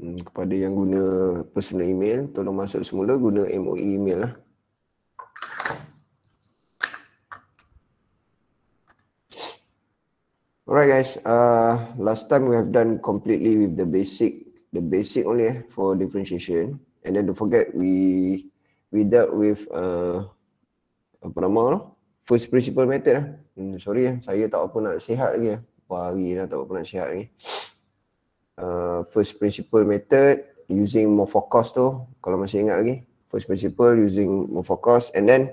Hmm, kepada yang guna personal email tolong masuk semula guna MOE email lah Alright guys, uh, last time we have done completely with the basic, the basic only eh, for differentiation, and then don't forget we we dealt with uh, apa nama lo? First principle method lah. Hmm, sorry ya, saya tak apa nak sihat lagi ya. Eh. Pagi dah tak apa nak sihat lagi. Eh. Uh, first principle method using more focus tu kalau masih ingat lagi first principle using more focus and then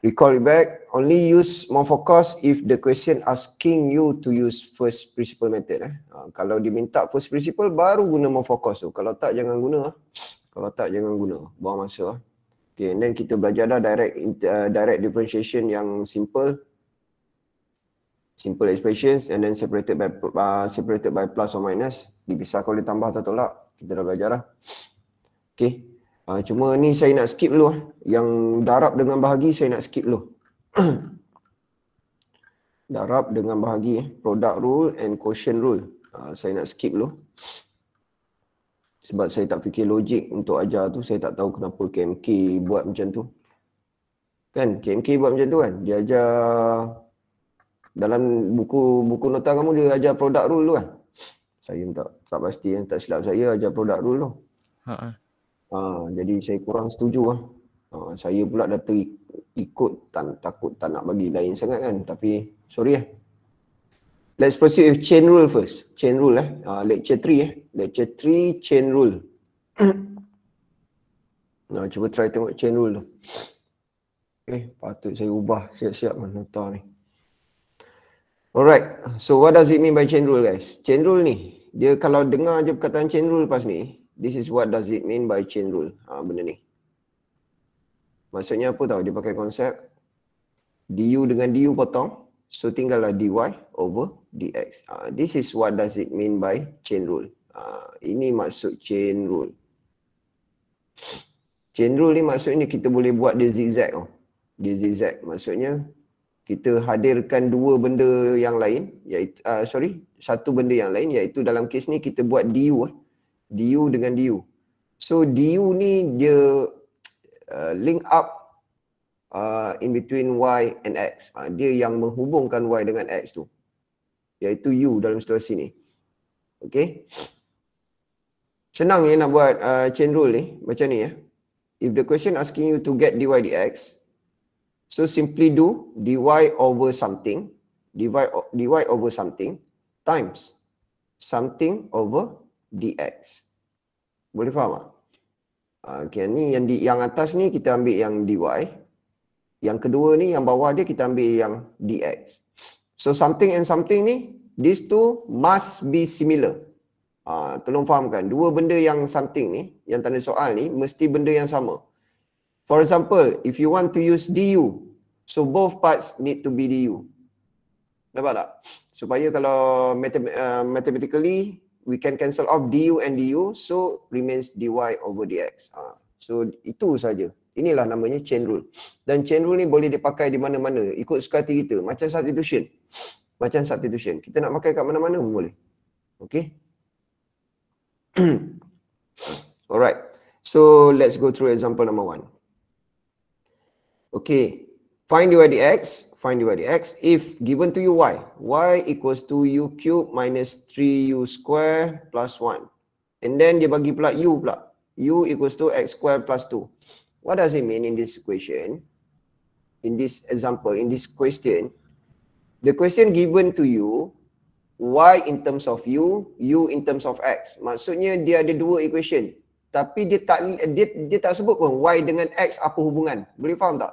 recall it back only use more focus if the question asking you to use first principle method eh. Uh, kalau diminta first principle baru guna more focus tu kalau tak jangan guna kalau tak jangan guna buang masa eh. Okay, and then kita belajar dah direct uh, direct differentiation yang simple simple expressions and then separated by uh, separated by plus or minus dipisahkan oleh ditambah atau tolak kita dah belajar dah okay uh, cuma ni saya nak skip dulu eh. yang darab dengan bahagi saya nak skip dulu darab dengan bahagi eh. product rule and quotient rule uh, saya nak skip dulu sebab saya tak fikir logik untuk ajar tu saya tak tahu kenapa KMK buat macam tu kan KMK buat macam tu kan dia ajar dalam buku buku nota kamu dia ajar produk rule tu kan saya tak tak pasti kan tak silap saya ajar produk rule tu ha ha jadi saya kurang setuju lah ha, saya pula dah ikut tak, takut tak nak bagi lain sangat kan tapi sorry lah let's proceed with chain rule first chain rule eh ha, lecture 3 eh lecture 3 chain rule nah, cuba try tengok chain rule tu Okay, eh, patut saya ubah siap-siap nota ni. Alright, so what does it mean by chain rule guys? Chain rule ni, dia kalau dengar je perkataan chain rule lepas ni, this is what does it mean by chain rule, ha, benda ni. Maksudnya apa tahu? dia pakai konsep du dengan du potong, so tinggallah dy over dx. Ha, this is what does it mean by chain rule. Ha, ini maksud chain rule. Chain rule ni maksudnya kita boleh buat dia zigzag. Oh. Dia zigzag maksudnya kita hadirkan dua benda yang lain iaitu uh, sorry satu benda yang lain iaitu dalam kes ni kita buat DU eh. Ah. DU dengan DU. So DU ni dia uh, link up uh, in between Y and X. Uh, dia yang menghubungkan Y dengan X tu. Iaitu U dalam situasi ni. Okay. Senang ya nak buat uh, chain rule ni. Macam ni ya. If the question asking you to get dy dx, So simply do dy over something, divide dy over something times something over dx. Boleh faham tak? Ah, okay, ni yang di, yang atas ni kita ambil yang dy. Yang kedua ni yang bawah dia kita ambil yang dx. So something and something ni, these two must be similar. Uh, tolong fahamkan, dua benda yang something ni, yang tanda soal ni, mesti benda yang sama. For example, if you want to use DU, so both parts need to be DU. Nampak tak? Supaya kalau mathem uh, mathematically, we can cancel off DU and DU, so remains DY over DX. Uh, ha, so itu saja. Inilah namanya chain rule. Dan chain rule ni boleh dipakai di mana-mana, ikut suka hati kita. Macam substitution. Macam substitution. Kita nak pakai kat mana-mana pun boleh. Okay? Alright. So let's go through example number one. Okay, find you at x, find you at x. If given to you y, y equals to u cube minus 3u square plus 1. And then dia bagi pula u pula. u equals to x square plus 2. What does it mean in this equation? In this example, in this question, the question given to you, y in terms of u, u in terms of x. Maksudnya dia ada dua equation, tapi dia tak dia, dia tak sebut pun y dengan x apa hubungan boleh faham tak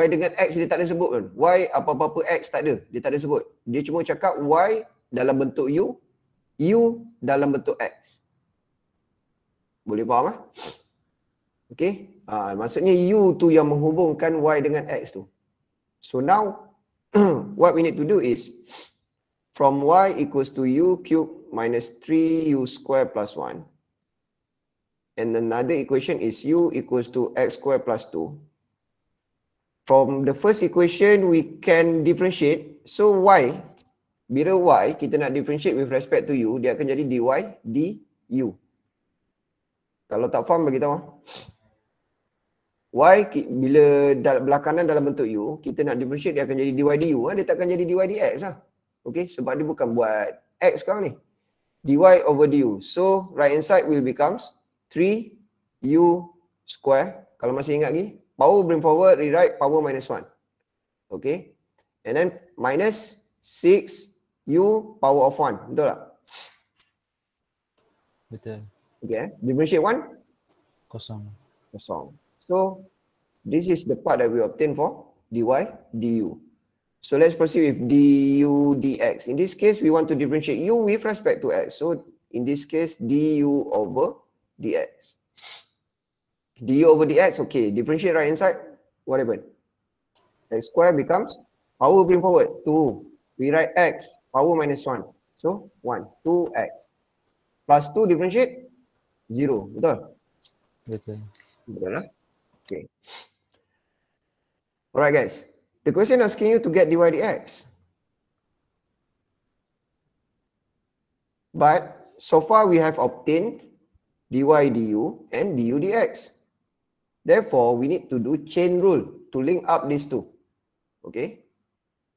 y dengan x dia tak ada sebut pun y apa-apa x tak ada dia tak ada sebut dia cuma cakap y dalam bentuk u u dalam bentuk x boleh faham ah okey ha, maksudnya u tu yang menghubungkan y dengan x tu so now what we need to do is from y equals to u cube minus 3 u square plus 1 and another equation is u equals to x square plus 2. From the first equation, we can differentiate. So y, bila y, kita nak differentiate with respect to u, dia akan jadi dy du. Kalau tak faham, bagi tahu. Y, bila belakangan dalam bentuk u, kita nak differentiate, dia akan jadi dy du. Ha, dia akan jadi dy dx lah. Okay, sebab dia bukan buat x sekarang ni. dy over du. So, right hand side will becomes 3 u square kalau masih ingat lagi power bring forward rewrite power minus 1 okay and then minus 6 u power of 1 betul tak betul okay eh? differentiate 1 kosong kosong so this is the part that we obtain for dy du So let's proceed with du dx. In this case, we want to differentiate u with respect to x. So in this case, du over dx. du over dx, okay, differentiate right inside, what happened? x square becomes power bring forward, 2. We write x, power minus 1. So, 1, 2x. Plus 2 differentiate, 0, betul? Betul. Betul lah. Okay. Alright guys, the question asking you to get dy dx. But so far we have obtained dy du and du dx. Therefore, we need to do chain rule to link up these two. Okay.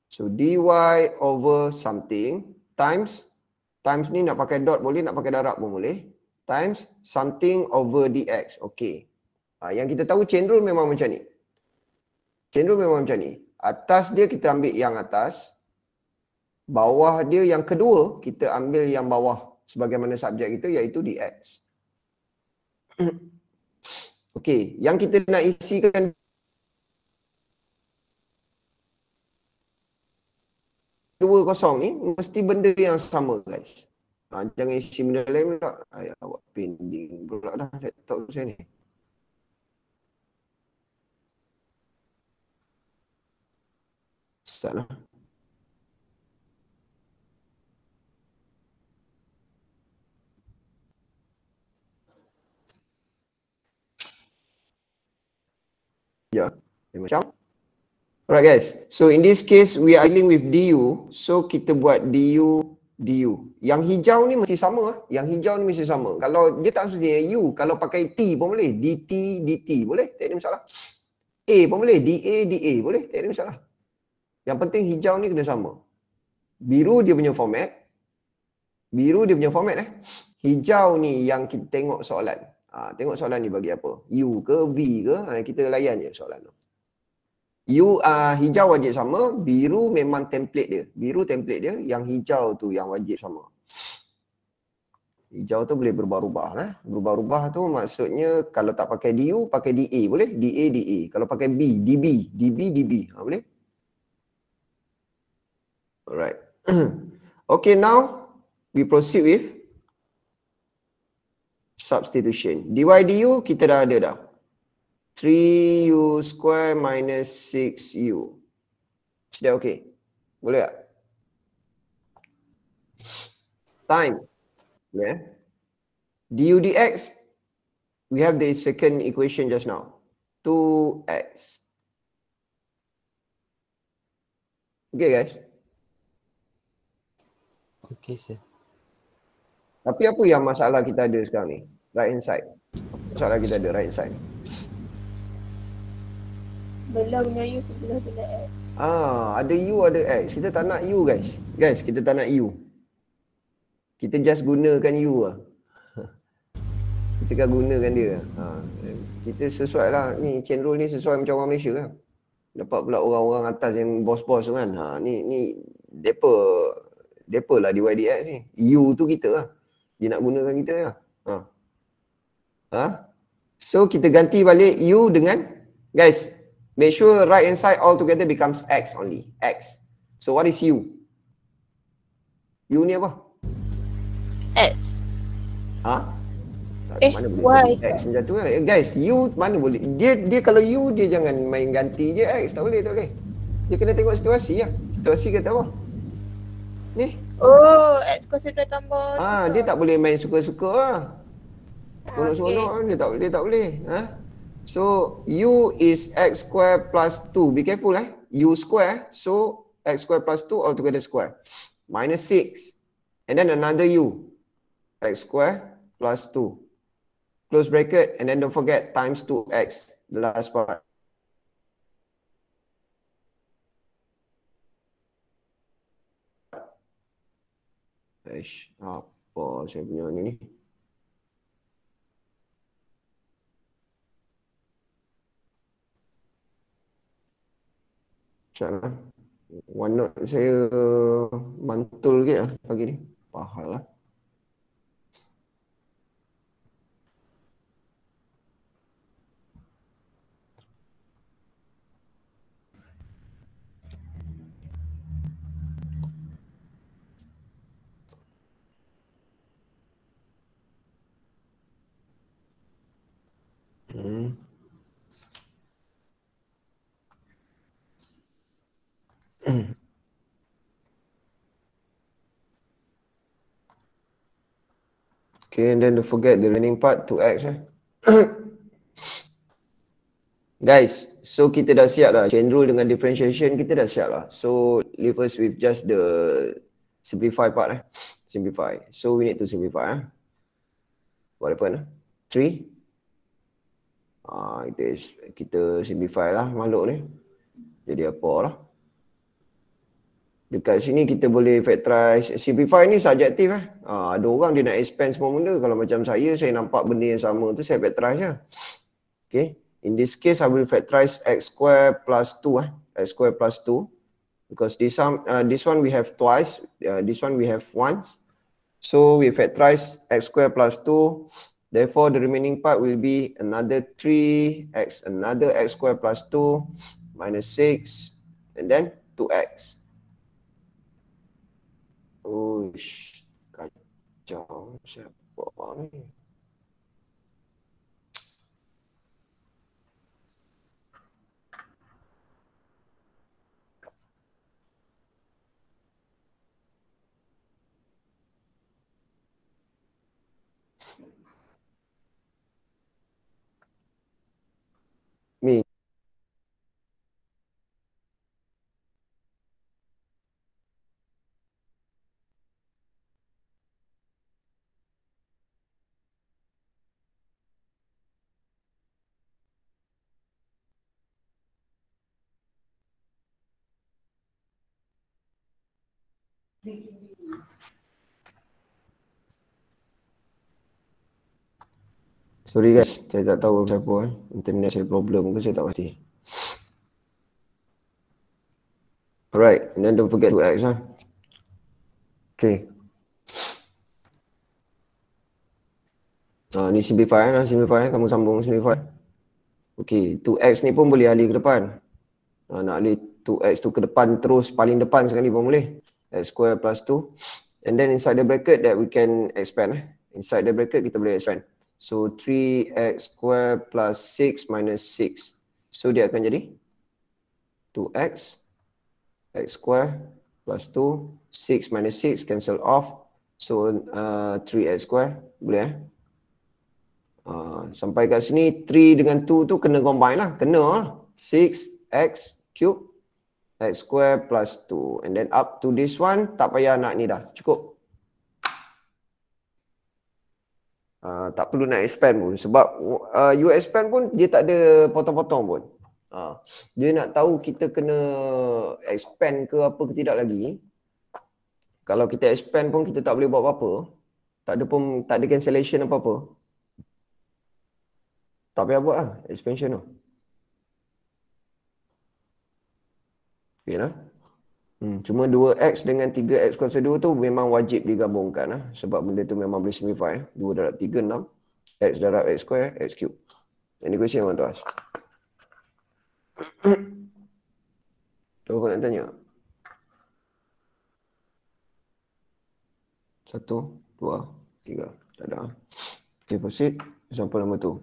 So, dy over something times, times ni nak pakai dot boleh, nak pakai darab pun boleh. Times something over dx. Okay. Uh, yang kita tahu chain rule memang macam ni. Chain rule memang macam ni. Atas dia kita ambil yang atas. Bawah dia yang kedua kita ambil yang bawah. Sebagaimana subjek kita iaitu dx. Okay. Mm. Okey, yang kita nak isikan dua kosong ni mesti benda yang sama guys. Ha, jangan isi benda lain pula. Ayah awak pending pula dah laptop saya ni. Tak lah. Ya, yeah. macam. Alright guys, so in this case we are dealing with du, so kita buat du, du. Yang hijau ni mesti sama, ah. yang hijau ni mesti sama. Kalau dia tak mesti u, kalau pakai t pun boleh, dt, dt, boleh, tak ada masalah. A pun boleh, da, da, boleh, tak ada masalah. Yang penting hijau ni kena sama. Biru dia punya format, biru dia punya format eh. Hijau ni yang kita tengok soalan. Ha, tengok soalan ni bagi apa? U ke V ke? Ha, kita layan je soalan tu. U uh, hijau wajib sama, biru memang template dia. Biru template dia, yang hijau tu yang wajib sama. Hijau tu boleh berubah-ubah lah. Berubah-ubah tu maksudnya kalau tak pakai DU, pakai DA boleh? DA, DA. Kalau pakai B, DB. DB, DB. Ha, boleh? Alright. okay, now we proceed with substitution. Dy du kita dah ada dah. 3U square minus 6U. Sudah okey? Boleh tak? Time. Yeah. DU DX, we have the second equation just now. 2X. Okay guys. Okay sir. Tapi apa yang masalah kita ada sekarang ni? right hand side soalan kita ada right side sebelumnya u sebelah kena x ah ada u ada x kita tak nak u guys guys kita tak nak u kita just gunakan u lah kita kan gunakan dia ha. kita sesuai lah ni chain rule ni sesuai macam orang Malaysia kan dapat pula orang-orang atas yang bos-bos tu kan ha. ni ni depa depa lah di DYDX ni u tu kita lah dia nak gunakan kita lah ha ha? so kita ganti balik u dengan guys make sure right hand side all together becomes x only x so what is u u ni apa x ha eh, mana boleh y. X macam tu eh, guys u mana boleh dia dia kalau u dia jangan main ganti je x tak boleh tak boleh dia kena tengok situasi ya situasi kata apa ni oh x kuasa 2 tambah ha, dia tak boleh main suka-suka ah ha. Seronok-seronok ah, okay. dia tak boleh, tak boleh. Ha? So u is x square plus 2. Be careful eh. u square. So x square plus 2 all together square. Minus 6. And then another u. x square plus 2. Close bracket. And then don't forget times 2x. The last part. Ish, apa saya punya ni? Sekejap lah. OneNote saya mantul ke lah pagi ni. Pahal lah. Mm-hmm. okay, and then don't forget the learning part to act. Eh? Guys, so kita dah siap lah. Chain rule dengan differentiation kita dah siap lah. So, leave us with just the simplify part eh. Simplify. So, we need to simplify eh. What happened eh? Three. Ah, uh, kita, kita simplify lah makhluk ni. Jadi apa lah. Dekat sini kita boleh factorize, simplify ni subjektif eh. Ha, ada orang dia nak expand semua benda. Kalau macam saya, saya nampak benda yang sama tu, saya factorize lah. Ya. Okay. In this case, I will factorize x square plus 2 eh. x square plus 2. Because this, uh, this one we have twice, uh, this one we have once. So we factorize x square plus 2. Therefore, the remaining part will be another 3x, another x square plus 2 minus 6 and then 2x. Uish, kacau siapa ni? Sorry guys, saya tak tahu apa eh. Internet saya problem ke saya tak pasti. Alright, and then don't forget to act lah. Okay. Ha, ni simplify lah, simplify eh. Kamu sambung simplify. Okay, 2x ni pun boleh alih ke depan. Uh, nak alih 2x tu ke depan terus, paling depan sekali pun boleh x square plus 2 and then inside the bracket that we can expand eh? inside the bracket kita boleh expand so 3x square plus 6 minus 6 so dia akan jadi 2x x square plus 2 6 minus 6 cancel off so uh, 3x square boleh eh? uh, sampai kat sini 3 dengan 2 tu kena combine lah kena lah 6x cube x square plus 2 and then up to this one tak payah nak ni dah cukup uh, tak perlu nak expand pun sebab uh, you expand pun dia tak ada potong-potong pun uh, dia nak tahu kita kena expand ke apa ke tidak lagi kalau kita expand pun kita tak boleh buat apa-apa tak ada pun tak ada cancellation apa-apa tak payah buat lah expansion tu Okay, nah? hmm. Cuma 2x dengan 3x kuasa 2 tu memang wajib digabungkan. lah Sebab benda tu memang boleh simplify. Eh? 2 darab 3, 6. X darab x square, x cube. Any question, Tuan Tuas? Tuan Kau nak tanya? Satu, dua, tiga. Tak ada. Ah. Okay, proceed. Example nombor tu.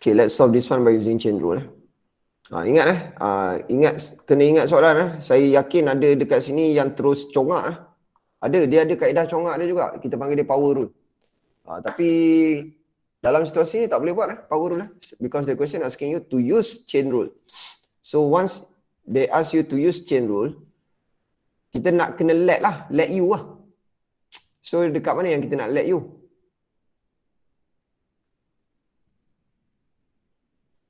Okay, let's solve this one by using chain rule. Eh? Ha, ingat eh, ha, ingat kena ingat soalan eh. Saya yakin ada dekat sini yang terus congak eh. Ada, dia ada kaedah congak dia juga. Kita panggil dia power rule. Ha, tapi dalam situasi ni tak boleh buat eh, power rule eh. Because the question asking you to use chain rule. So once they ask you to use chain rule, kita nak kena let lah, let you lah. So dekat mana yang kita nak let you?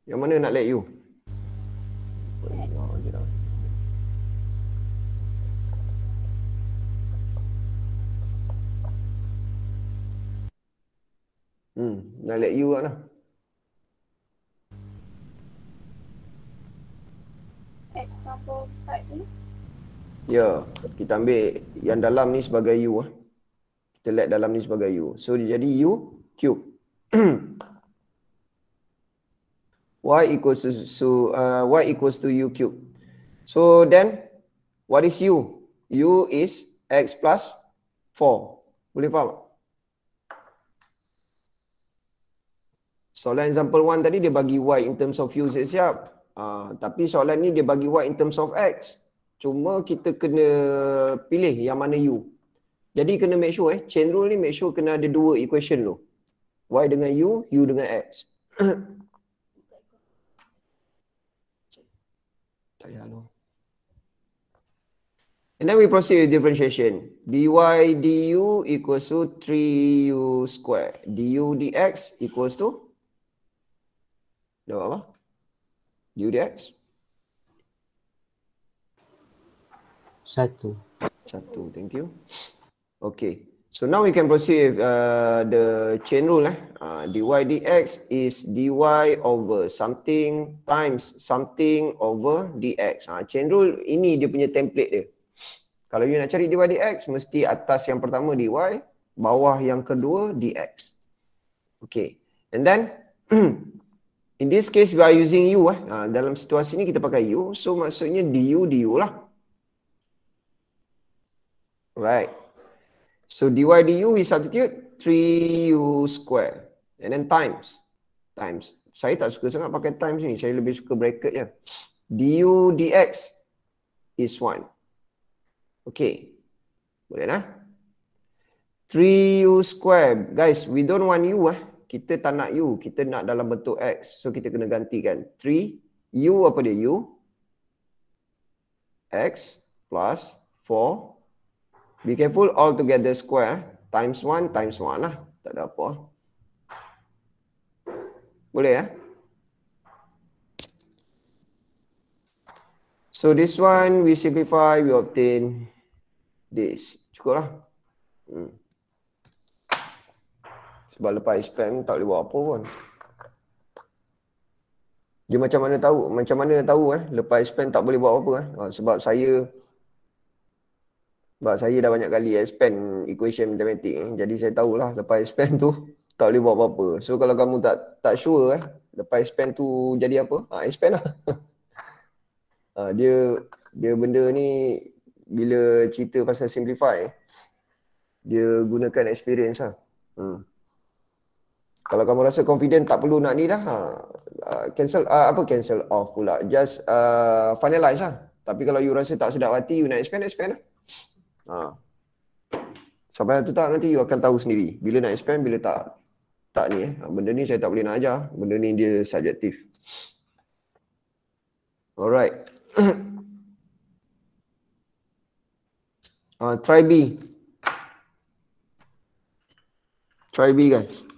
Yang mana nak let you? dah let you out lah. Ya, kita ambil yang dalam ni sebagai u. ah. Kita let dalam ni sebagai u. So dia jadi u cube. y equals to so, uh, y equals to u cube. So then what is u? U is x plus 4. Boleh faham tak? soalan example one tadi dia bagi y in terms of u siap siap uh, tapi soalan ni dia bagi y in terms of x cuma kita kena pilih yang mana u jadi kena make sure eh chain rule ni make sure kena ada dua equation tu y dengan u u dengan x lah. And then we proceed with differentiation. dy du equals to 3u square. du dx equals to jawab apa? U dx. Satu. Satu, thank you. Okay, so now we can proceed with uh, the chain rule. Eh. Uh, dy dx is dy over something times something over dx. Uh, chain rule ini dia punya template dia. Kalau you nak cari dy dx, mesti atas yang pertama dy, bawah yang kedua dx. Okay, and then In this case, we are using you. Eh. Ha, dalam situasi ni kita pakai you. So, maksudnya du, du lah. Right. So, dy, du, we substitute 3u square. And then times. Times. Saya tak suka sangat pakai times ni. Saya lebih suka bracket je. du, dx is 1. Okay. Boleh lah. 3u square. Guys, we don't want u eh kita tak nak you, kita nak dalam bentuk X. So kita kena gantikan. 3, u apa dia? u X plus 4. Be careful all together square. Eh. Times 1, times 1 lah. Tak ada apa. Boleh ya? Eh? So this one we simplify, we obtain this. Cukup lah. Hmm. Sebab lepas spam tak boleh buat apa pun. Dia macam mana tahu? Macam mana tahu eh lepas spam tak boleh buat apa eh? Sebab saya sebab saya dah banyak kali expand eh, equation matematik ni. Eh? Jadi saya tahulah lepas expand tu tak boleh buat apa-apa. So kalau kamu tak tak sure eh lepas expand tu jadi apa? Ha, ah, expand eh, lah. ha, dia dia benda ni bila cerita pasal simplify dia gunakan experience lah. Hmm kalau kamu rasa confident tak perlu nak ni dah ha, cancel uh, apa cancel off pula just uh, finalize lah tapi kalau you rasa tak sedap hati you nak expand expand lah ha. sampai tu tak nanti you akan tahu sendiri bila nak expand bila tak tak ni eh benda ni saya tak boleh nak ajar benda ni dia subjektif alright uh, try B try B guys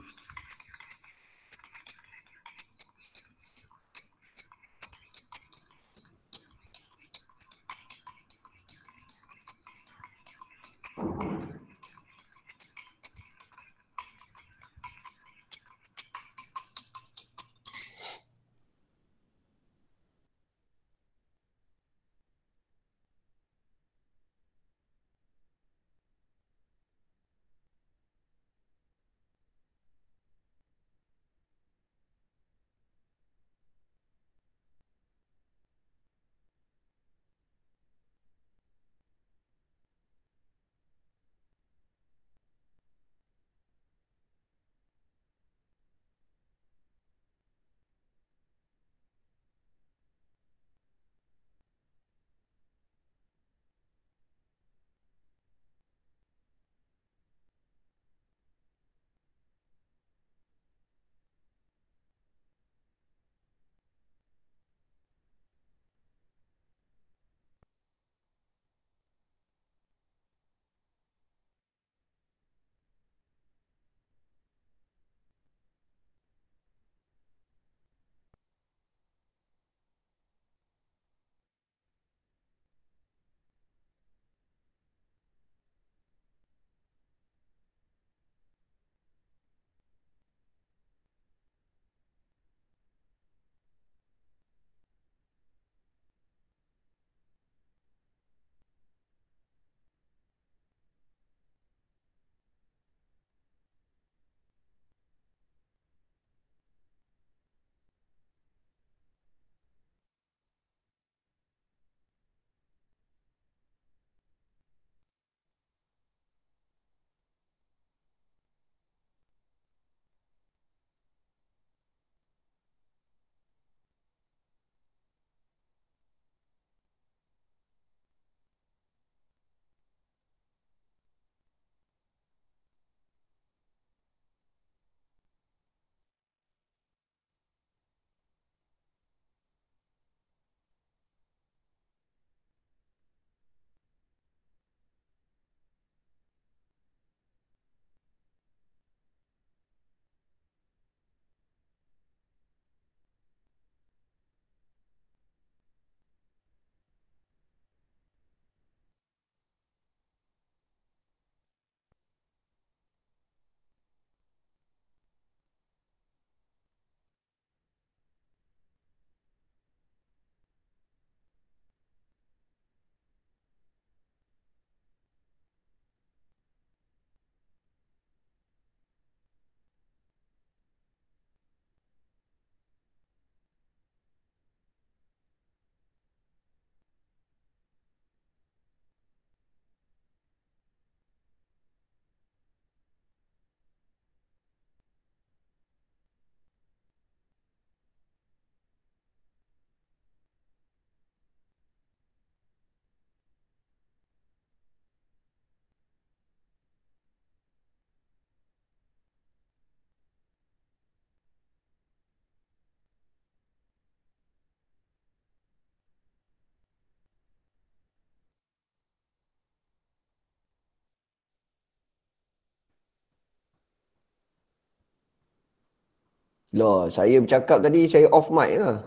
Loh, saya bercakap tadi saya off mic ke? Lah.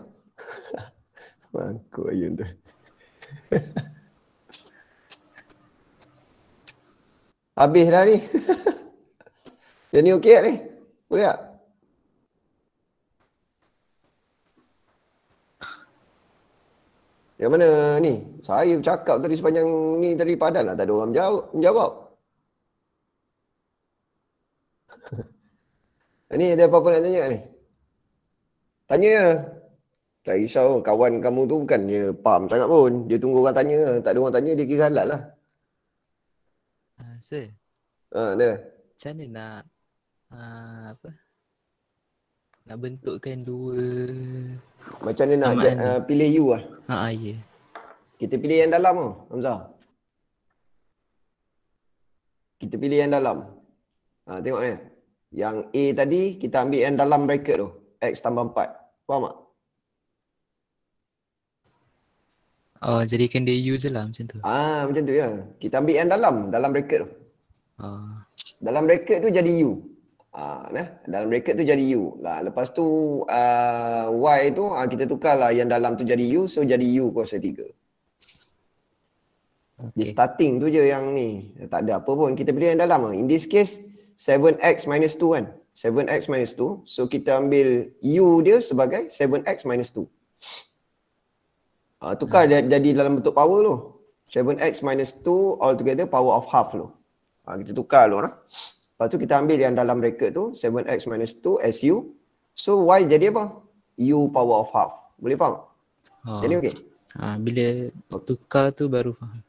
Mangkuk ayun tu. Habis dah ni. Yang ni okey tak ni? Boleh tak? Yang mana ni? Saya bercakap tadi sepanjang ni tadi padan lah. Tak ada orang menjawab. ini ada apa-apa nak tanya ni? Tanya Tak risau kawan kamu tu bukannya pam sangat pun. Dia tunggu orang tanya. Tak ada orang tanya dia kira halal lah. Uh, sir. Ha, uh, dia. Macam mana nak uh, apa? Nak bentukkan dua Macam mana nak uh, pilih you lah? Ha, uh, ya. Yeah. Kita pilih yang dalam lah, Hamzah. Kita pilih yang dalam. Ha, tengok ni. Yang A tadi, kita ambil yang dalam bracket tu. X tambah 4 Faham tak? Oh kan dia U je lah macam tu Ah macam tu ya Kita ambil yang dalam, dalam bracket tu oh. Dalam bracket tu jadi U Ah, nah. Dalam bracket tu jadi U lah. Lepas tu uh, Y tu uh, kita tukarlah yang dalam tu jadi U So jadi U kuasa 3 Okay. Di starting tu je yang ni. Tak ada apa pun. Kita beli yang dalam. In this case, 7x minus 2 kan. 7x minus 2. So kita ambil u dia sebagai 7x minus 2. Uh, ah, tukar hmm. jadi dalam bentuk power tu. 7x minus 2 all together power of half tu. Ha, kita tukar tu lah. Lepas tu kita ambil yang dalam mereka tu 7x minus 2 u. So y jadi apa? u power of half. Boleh faham? Ha. Jadi okey. Ha, bila tukar tu baru faham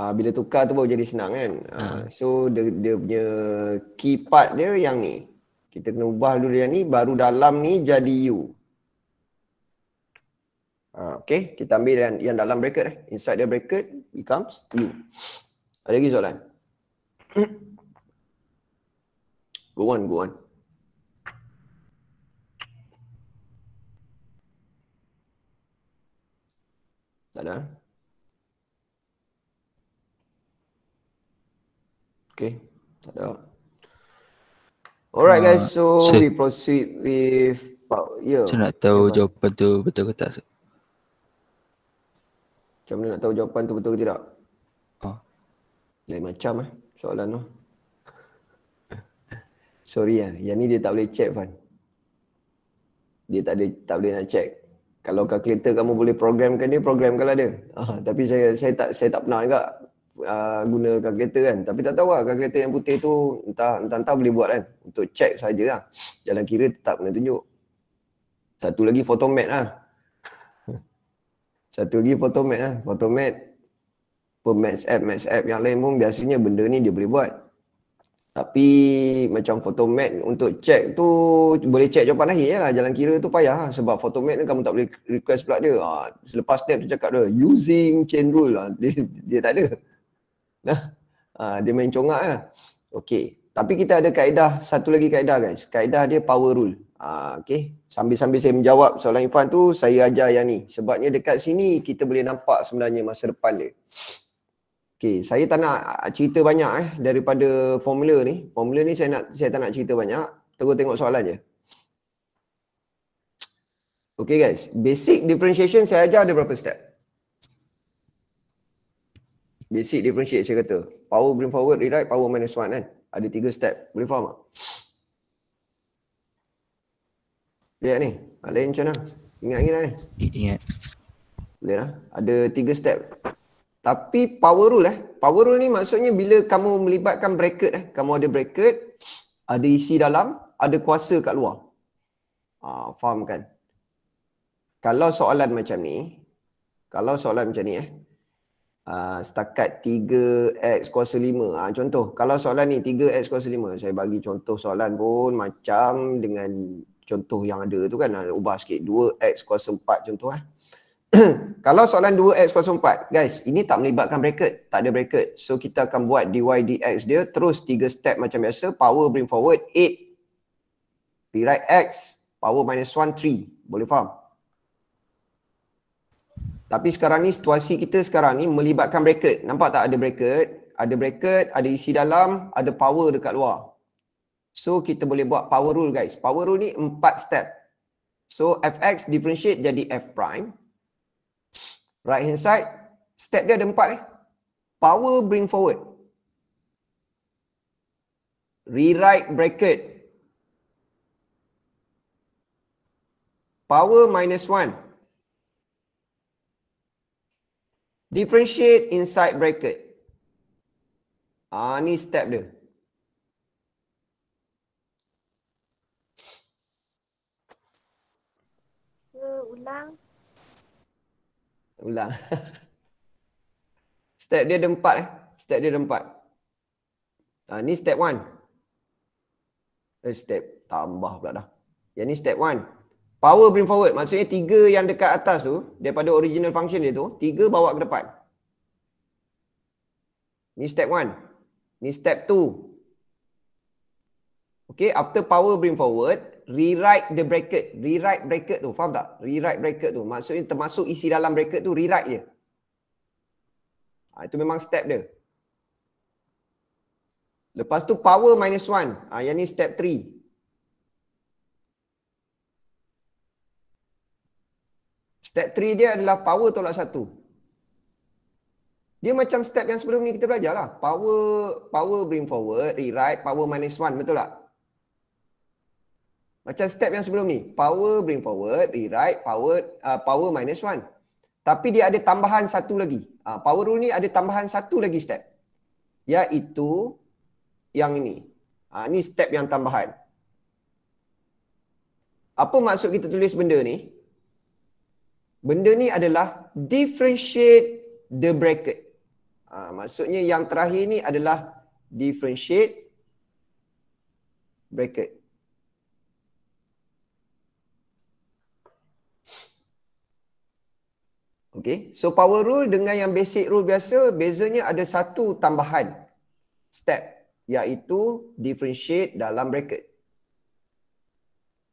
uh, bila tukar tu baru jadi senang kan uh, so dia, dia punya key part dia yang ni kita kena ubah dulu yang ni baru dalam ni jadi you uh, okay kita ambil yang, yang dalam bracket eh inside the bracket becomes you ada lagi soalan go on go on tak ada eh? Okay. Tak ada. Alright uh, guys, so, so ah, we proceed with Pak yeah. Saya nak tahu yeah. jawapan tu betul ke tak? Macam mana nak tahu jawapan tu betul ke tidak? Oh. Lain macam eh soalan tu. Sorry lah. Yang ni dia tak boleh check Fan. Dia tak, ada, tak boleh nak check. Kalau calculator kamu boleh programkan dia, programkanlah dia. Ah, tapi saya saya tak saya tak pernah juga Ah, guna kereta kan tapi tak tahu lah kereta yang putih tu entah entah, entah boleh buat kan untuk check saja jalan kira tetap kena tunjuk satu lagi photomat lah satu lagi photomat lah photomat per match app match app yang lain pun biasanya benda ni dia boleh buat tapi macam photomat untuk check tu boleh check jawapan akhir je lah jalan kira tu payah lah sebab photomat ni kamu tak boleh request pula dia ha, selepas step tu cakap dia using chain rule lah dia, dia tak ada Nah, ha, dia main congak lah. Okey. Tapi kita ada kaedah, satu lagi kaedah guys. Kaedah dia power rule. Ha, okay. Sambil-sambil saya menjawab soalan Irfan tu, saya ajar yang ni. Sebabnya dekat sini kita boleh nampak sebenarnya masa depan dia. Okay, saya tak nak ah, cerita banyak eh daripada formula ni. Formula ni saya nak saya tak nak cerita banyak. Terus tengok soalan je. Okay, guys, basic differentiation saya ajar ada berapa step? basic differentiate saya kata power bring forward rewrite power minus one kan ada tiga step boleh faham tak lihat ni ada yang mana ingat ingat ni ingat boleh lah ada tiga step tapi power rule eh power rule ni maksudnya bila kamu melibatkan bracket eh kamu ada bracket ada isi dalam ada kuasa kat luar ha, faham kan kalau soalan macam ni kalau soalan macam ni eh Ah, setakat 3x kuasa 5. Ha, ah, contoh, kalau soalan ni 3x kuasa 5, saya bagi contoh soalan pun macam dengan contoh yang ada tu kan, ah, ubah sikit. 2x kuasa 4 contoh eh. kalau soalan 2x kuasa 4, guys, ini tak melibatkan bracket, tak ada bracket. So kita akan buat dy dx dia terus 3 step macam biasa, power bring forward 8 rewrite x power minus 1 3. Boleh faham? Tapi sekarang ni situasi kita sekarang ni melibatkan bracket. Nampak tak ada bracket? Ada bracket, ada isi dalam, ada power dekat luar. So kita boleh buat power rule guys. Power rule ni empat step. So fx differentiate jadi f prime. Right hand side, step dia ada empat eh. Power bring forward. Rewrite bracket. Power minus one. Differentiate inside bracket. Ah, ni step dia. ulang. Ulang. step dia ada empat eh. Step dia ada empat. Ah, ni step one. Eh, step tambah pula dah. Yang ni step one power bring forward maksudnya tiga yang dekat atas tu daripada original function dia tu tiga bawa ke depan ni step one, ni step two. okay after power bring forward rewrite the bracket rewrite bracket tu faham tak rewrite bracket tu maksudnya termasuk isi dalam bracket tu rewrite je ha, itu memang step dia lepas tu power minus one, ha, yang ni step three. Step 3 dia adalah power tolak satu. Dia macam step yang sebelum ni kita belajar lah. Power, power bring forward, rewrite, power minus one. Betul tak? Macam step yang sebelum ni. Power bring forward, rewrite, power uh, power minus one. Tapi dia ada tambahan satu lagi. Uh, power rule ni ada tambahan satu lagi step. Iaitu yang ini. Uh, ni step yang tambahan. Apa maksud kita tulis benda ni? benda ni adalah differentiate the bracket. Ha, maksudnya yang terakhir ni adalah differentiate bracket. Okay, so power rule dengan yang basic rule biasa, bezanya ada satu tambahan step iaitu differentiate dalam bracket.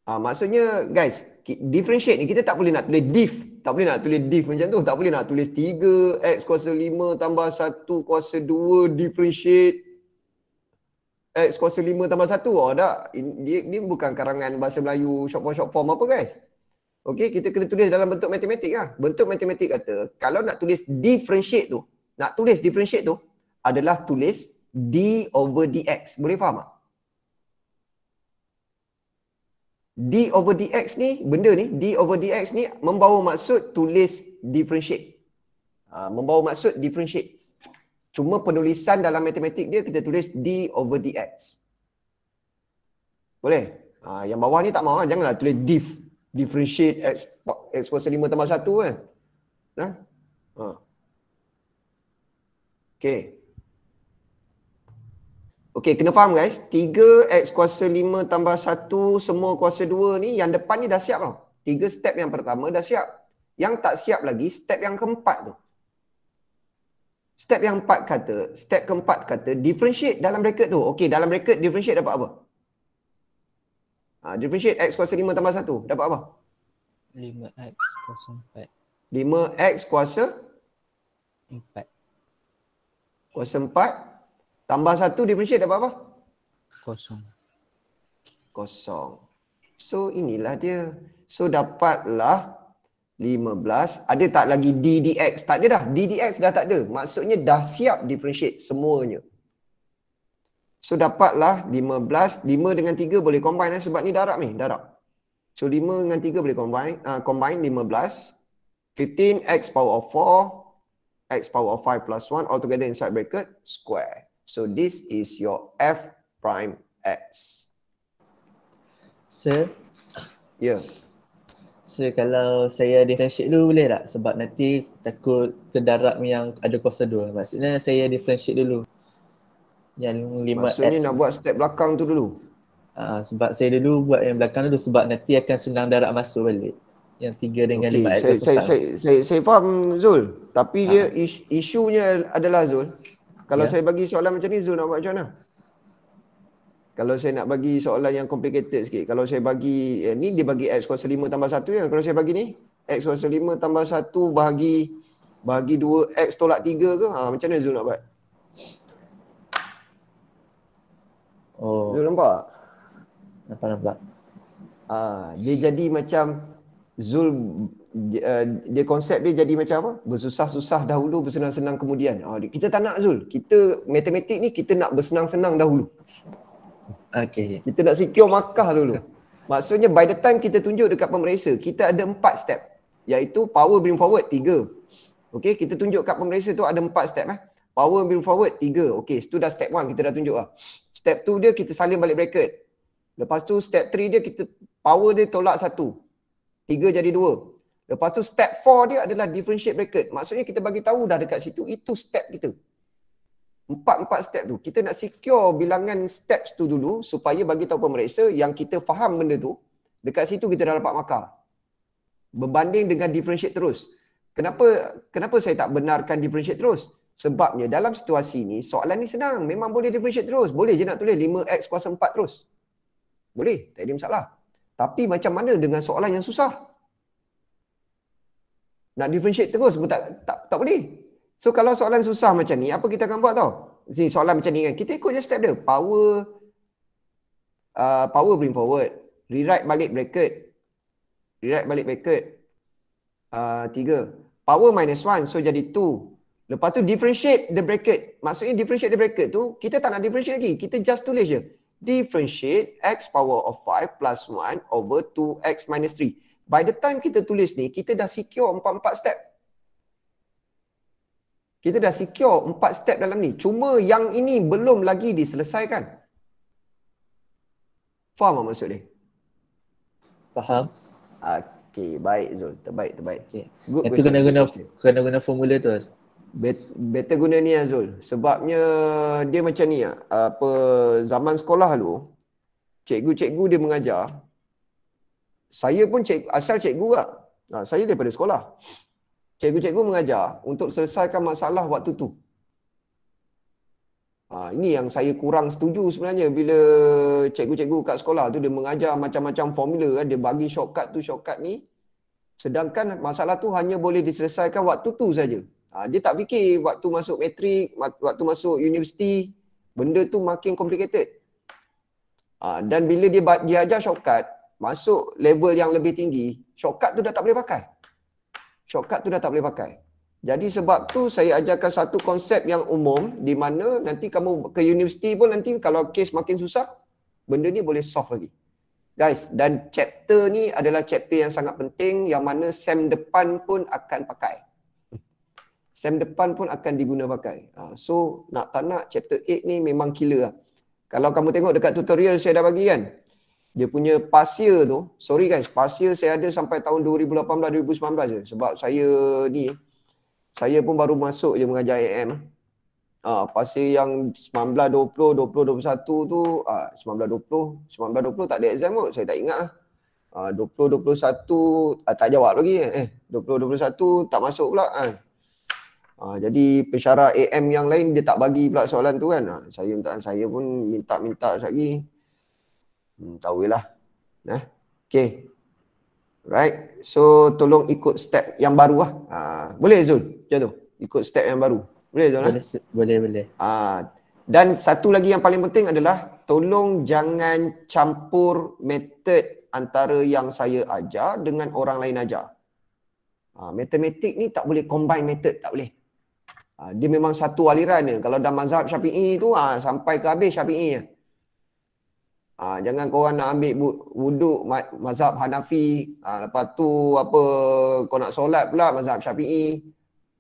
Ha, maksudnya guys, differentiate ni kita tak boleh nak tulis diff tak boleh nak tulis diff macam tu tak boleh nak tulis 3x kuasa 5 tambah 1 kuasa 2 differentiate x kuasa 5 tambah 1 oh dah dia ni bukan karangan bahasa Melayu short form short form apa guys okey kita kena tulis dalam bentuk matematik lah. bentuk matematik kata kalau nak tulis differentiate tu nak tulis differentiate tu adalah tulis d over dx boleh faham tak D over DX ni, benda ni, D over DX ni membawa maksud tulis differentiate. Uh, membawa maksud differentiate. Cuma penulisan dalam matematik dia kita tulis D over DX. Boleh? Uh, yang bawah ni tak mahu, ha? janganlah tulis diff. Differentiate X, X kuasa 5 tambah 1 kan. Nah? Huh? Okay. Okey, kena faham guys. 3x kuasa 5 tambah 1 semua kuasa 2 ni yang depan ni dah siap tau. Tiga step yang pertama dah siap. Yang tak siap lagi, step yang keempat tu. Step yang empat kata, step keempat kata, differentiate dalam bracket tu. Okey, dalam bracket differentiate dapat apa? Ha, differentiate x kuasa 5 tambah 1 dapat apa? 5x kuasa 4. 5x kuasa? 4. Kuasa 4? Tambah satu differentiate dapat apa? Kosong. Kosong. So inilah dia. So dapatlah 15. Ada tak lagi ddx? Tak ada dah. ddx dah tak ada. Maksudnya dah siap differentiate semuanya. So dapatlah 15. 5 dengan 3 boleh combine eh. sebab ni darab ni. Darab. So 5 dengan 3 boleh combine. Uh, combine 15. 15 x power of 4 x power of 5 plus 1 altogether inside bracket square. So this is your f prime x. Sir? Ya. Yeah. Sir, kalau saya differentiate dulu boleh tak? Sebab nanti takut terdarab yang ada kuasa dua. Maksudnya saya differentiate dulu. Yang 5x. Maksudnya nak buat step belakang tu dulu? Uh, sebab saya dulu buat yang belakang dulu sebab nanti akan senang darab masuk balik yang tiga dengan okay. lima saya, saya, saya, saya, saya, saya faham Zul tapi uh. dia isu isunya adalah Zul kalau yeah. saya bagi soalan macam ni Zul nak buat macam mana? Kalau saya nak bagi soalan yang complicated sikit. Kalau saya bagi eh, ni dia bagi x kuasa 5 tambah 1 ya. Kalau saya bagi ni x kuasa 5 tambah 1 bahagi bahagi 2 x tolak 3 ke? Ha macam mana Zul nak buat? Oh. Zul nampak? Nampak nampak. Ah, dia jadi macam Zul dia, eh, dia konsep dia jadi macam apa? Bersusah-susah dahulu, bersenang-senang kemudian. Oh, kita tak nak Zul. Kita matematik ni kita nak bersenang-senang dahulu. Okay. Kita nak secure markah dulu. Maksudnya by the time kita tunjuk dekat pemeriksa, kita ada empat step. Iaitu power bring forward, tiga. Okay, kita tunjuk kat pemeriksa tu ada empat step eh. Power bring forward, tiga. Okay, Itu dah step one, kita dah tunjuk lah. Step two dia kita salin balik bracket. Lepas tu step three dia kita power dia tolak satu. Tiga jadi dua. Lepas tu step 4 dia adalah differentiate bracket. Maksudnya kita bagi tahu dah dekat situ itu step kita. Empat-empat step tu. Kita nak secure bilangan steps tu dulu supaya bagi tahu pemeriksa yang kita faham benda tu. Dekat situ kita dah dapat makar. Berbanding dengan differentiate terus. Kenapa kenapa saya tak benarkan differentiate terus? Sebabnya dalam situasi ni soalan ni senang. Memang boleh differentiate terus. Boleh je nak tulis 5x kuasa 4 terus. Boleh. Tak ada masalah. Tapi macam mana dengan soalan yang susah? Nak differentiate terus pun tak, tak, tak boleh. So kalau soalan susah macam ni, apa kita akan buat tau? Sini soalan macam ni kan, kita ikut je step dia. Power, uh, power bring forward. Rewrite balik bracket. Rewrite balik bracket. Uh, tiga. Uh, power minus one, so jadi two. Lepas tu differentiate the bracket. Maksudnya differentiate the bracket tu, kita tak nak differentiate lagi. Kita just tulis je. Differentiate x power of 5 plus 1 over 2x minus 3. By the time kita tulis ni, kita dah secure empat-empat step. Kita dah secure empat step dalam ni. Cuma yang ini belum lagi diselesaikan. Faham tak maksud dia? Faham. Okay, baik Zul. Terbaik, terbaik. Okay. Itu kena guna, kena guna formula tu. Bet, better guna ni Azul. Sebabnya dia macam ni. Ah, apa, zaman sekolah dulu, cikgu-cikgu dia mengajar, saya pun cikgu, asal cikgu lah. Ha, saya daripada sekolah. Cikgu-cikgu mengajar untuk selesaikan masalah waktu tu. Ha, ini yang saya kurang setuju sebenarnya bila cikgu-cikgu kat sekolah tu dia mengajar macam-macam formula kan. Dia bagi shortcut tu shortcut ni. Sedangkan masalah tu hanya boleh diselesaikan waktu tu saja. Ha, dia tak fikir waktu masuk matrik, waktu masuk universiti, benda tu makin complicated. Ha, dan bila dia, dia ajar shortcut, masuk level yang lebih tinggi, shortcut tu dah tak boleh pakai. Shortcut tu dah tak boleh pakai. Jadi sebab tu saya ajarkan satu konsep yang umum di mana nanti kamu ke universiti pun nanti kalau case makin susah, benda ni boleh soft lagi. Guys, dan chapter ni adalah chapter yang sangat penting yang mana sem depan pun akan pakai. Sem depan pun akan diguna pakai. Ha, so nak tak nak chapter 8 ni memang killer lah. Kalau kamu tengok dekat tutorial saya dah bagi kan, dia punya pasir tu sorry guys pasir saya ada sampai tahun 2018 2019 je sebab saya ni saya pun baru masuk je mengajar AM ah uh, pasir yang 19 20 2021 tu ah uh, 19 20 19 20 tak ada exam kot saya tak ingat lah uh, 2021 uh, tak jawab lagi eh 2021 eh, tak masuk pula kan uh. Ha, jadi pensyarah AM yang lain dia tak bagi pula soalan tu kan. Ha, saya minta saya pun minta-minta lagi Hmm, tahuilah. nah, eh? Okay. Right. So, tolong ikut step yang baru Ah, Ha. Boleh Zul? Macam tu. Ikut step yang baru. Boleh Zul? Eh? Boleh, lah? boleh. boleh. Ha. Dan satu lagi yang paling penting adalah tolong jangan campur method antara yang saya ajar dengan orang lain ajar. Ha. Matematik ni tak boleh combine method. Tak boleh. Ha. Dia memang satu aliran dia. Kalau dah mazhab syafi'i tu, ha, sampai ke habis syafi'i dia. Ya. Ha, jangan korang nak ambil wuduk mazhab Hanafi. Ha, lepas tu apa kau nak solat pula mazhab Syafi'i.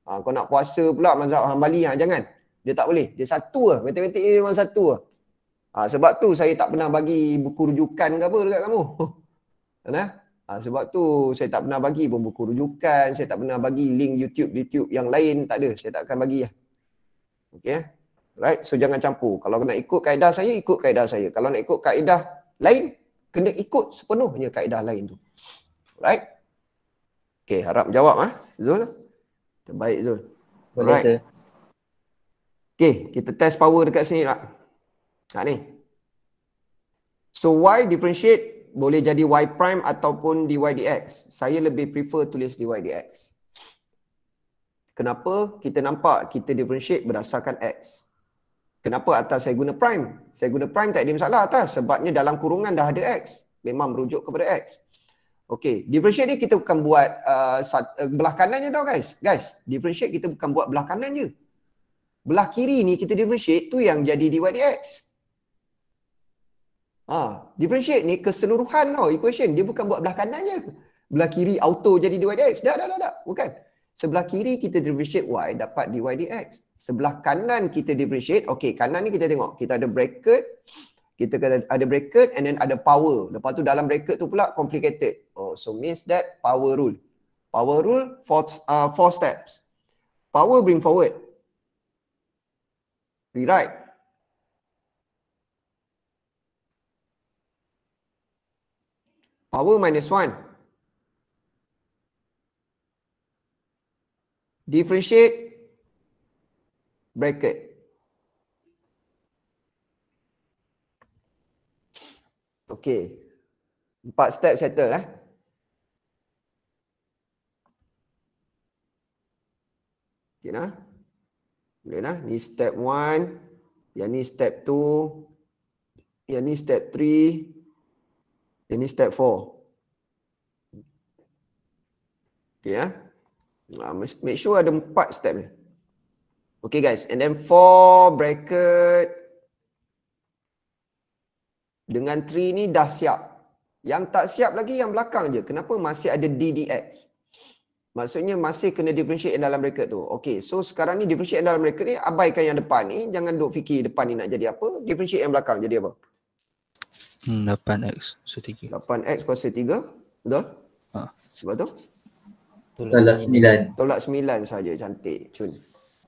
Ha, kau nak puasa pula mazhab Hanbali. Ha, jangan. Dia tak boleh. Dia satu lah. Matematik ni memang satu lah. Ha, sebab tu saya tak pernah bagi buku rujukan ke apa dekat kamu. nah? ha, sebab tu saya tak pernah bagi pun buku rujukan. Saya tak pernah bagi link YouTube-YouTube yang lain. Tak ada. Saya tak akan bagi lah. Okay. Eh? Right? So jangan campur. Kalau nak ikut kaedah saya, ikut kaedah saya. Kalau nak ikut kaedah lain, kena ikut sepenuhnya kaedah lain tu. Right? Okay, harap jawab ah. Ha? Zul. Terbaik Zul. Boleh right. Okay, kita test power dekat sini tak? Tak ni. So why differentiate boleh jadi Y prime ataupun dy dx. Saya lebih prefer tulis dy dx. Kenapa? Kita nampak kita differentiate berdasarkan x. Kenapa atas saya guna prime? Saya guna prime tak ada masalah atas sebabnya dalam kurungan dah ada X. Memang merujuk kepada X. Okey, differentiate ni kita bukan buat uh, uh belah kanannya tau guys. Guys, differentiate kita bukan buat belah kanan je. Belah kiri ni kita differentiate tu yang jadi dy dx. Ha, differentiate ni keseluruhan tau equation. Dia bukan buat belah kanannya. Belah kiri auto jadi dy dx. Dah, dah, dah, dah. Bukan. Sebelah kiri kita differentiate y dapat dy dx sebelah kanan kita differentiate okay. kanan ni kita tengok kita ada bracket kita kena ada bracket and then ada power lepas tu dalam bracket tu pula complicated oh so means that power rule power rule four uh, four steps power bring forward rewrite power minus one, differentiate bracket. Okay. Empat step settle lah. Eh? Okay lah. Boleh lah. Ni step one. Yang ni step two. Yang ni step three. Yang ni step four. Okay lah. Ha? Make sure ada empat step ni. Okay guys, and then four bracket dengan three ni dah siap. Yang tak siap lagi yang belakang je. Kenapa masih ada DDX? Maksudnya masih kena differentiate dalam bracket tu. Okay, so sekarang ni differentiate dalam bracket ni abaikan yang depan ni. Jangan duk fikir depan ni nak jadi apa. Differentiate yang belakang jadi apa? 8X hmm, kuasa 3. 8X kuasa 3. Betul? Ha. Sebab tu? Tolak 9. Tolak 9 saja cantik. Cun.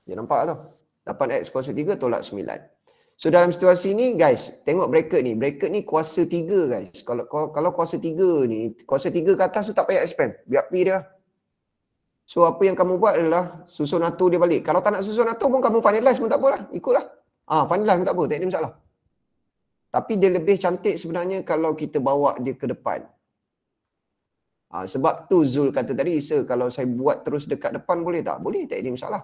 Dia nampak tu. 8X kuasa 3 tolak 9. So dalam situasi ni guys, tengok bracket ni. Bracket ni kuasa 3 guys. Kalau kalau, kalau kuasa 3 ni, kuasa 3 ke atas tu tak payah expand. Biar P dia. So apa yang kamu buat adalah susun atur dia balik. Kalau tak nak susun atur pun kamu finalize pun tak apalah. Ikutlah. Ah, ha, finalize pun tak apa. Tak ada masalah. Tapi dia lebih cantik sebenarnya kalau kita bawa dia ke depan. Ha, sebab tu Zul kata tadi, Sir, kalau saya buat terus dekat depan boleh tak? Boleh, tak ada masalah.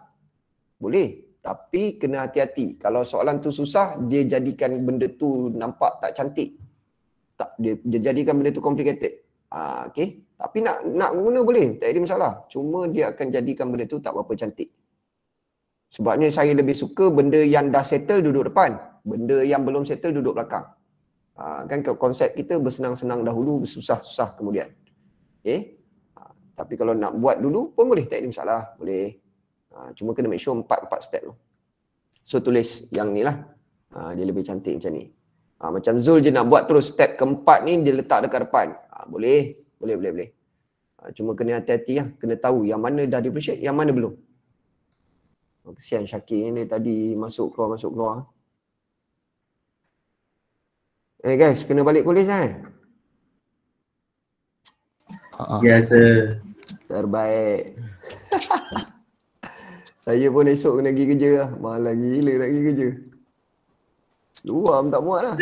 Boleh. Tapi kena hati-hati. Kalau soalan tu susah, dia jadikan benda tu nampak tak cantik. Tak, dia, dia jadikan benda tu complicated. Uh, ah, okay. Tapi nak nak guna boleh. Tak ada masalah. Cuma dia akan jadikan benda tu tak berapa cantik. Sebabnya saya lebih suka benda yang dah settle duduk depan. Benda yang belum settle duduk belakang. Uh, kan konsep kita bersenang-senang dahulu, bersusah-susah kemudian. Okay. Uh, ah, tapi kalau nak buat dulu pun boleh. Tak ada masalah. Boleh. Ha, cuma kena make sure empat-empat step tu. So tulis yang ni lah. Ha, dia lebih cantik macam ni. Ha, macam Zul je nak buat terus step keempat ni dia letak dekat depan. Ha, boleh, boleh, boleh, boleh. Ha, cuma kena hati-hati lah. Kena tahu yang mana dah differentiate, yang mana belum. Oh, kesian Syakir ni tadi masuk keluar, masuk keluar. Eh hey guys, kena balik kolej kan? Eh? Ah, ah. Biasa. Terbaik. Saya pun esok kena pergi kerja lah. Malah gila nak pergi kerja. Luam tak muat lah.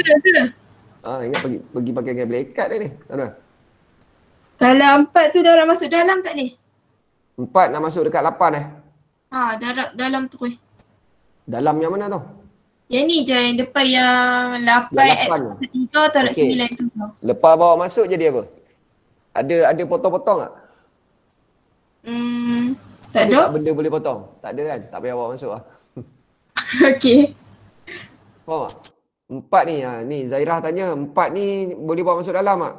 Ah, ha, ingat pergi, pergi pakai kain black card dah ni. Tuan-tuan. Dalam empat tu darab masuk dalam tak ni? Empat nak masuk dekat lapan eh. Ha, darab dalam tu eh. Dalam yang mana tu? Yang ni je yang depan yang lapan eh, Lapan. tiga tak nak sembilan tu. Lepas bawa masuk jadi apa? Ada ada potong-potong tak? Hmm, tak ada. Benda boleh potong. Tak ada kan? Tak payah bawa masuk lah. Okey. Faham tak? Empat ni, ha, ni Zairah tanya, empat ni boleh bawa masuk dalam tak?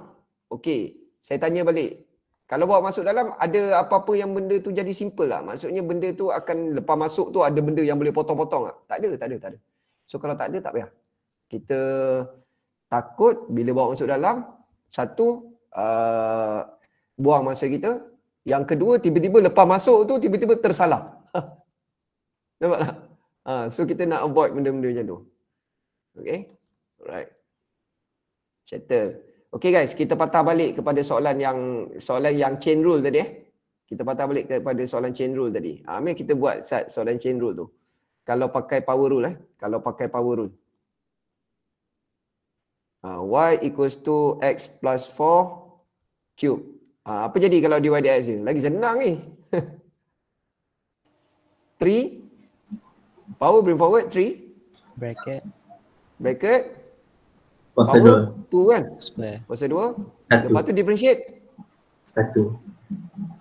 Okey. Saya tanya balik. Kalau bawa masuk dalam, ada apa-apa yang benda tu jadi simple lah. Maksudnya benda tu akan lepas masuk tu ada benda yang boleh potong-potong tak? Tak ada, tak ada, tak ada. So kalau tak ada, tak payah. Kita takut bila bawa masuk dalam, satu, uh, buang masa kita. Yang kedua, tiba-tiba lepas masuk tu, tiba-tiba tersalah. Nampak tak? Ha, so kita nak avoid benda-benda macam tu. Okay? Alright. Chapter. Okay guys, kita patah balik kepada soalan yang soalan yang chain rule tadi eh. Kita patah balik kepada soalan chain rule tadi. Ha, mari kita buat soalan chain rule tu. Kalau pakai power rule eh. Kalau pakai power rule. Uh, y equals to x plus 4 cube. Ha, apa jadi kalau divide YDX je? Lagi senang ni. 3 power bring forward 3 bracket bracket kuasa 2 2 kan square kuasa 2 1 lepas tu differentiate 1 ah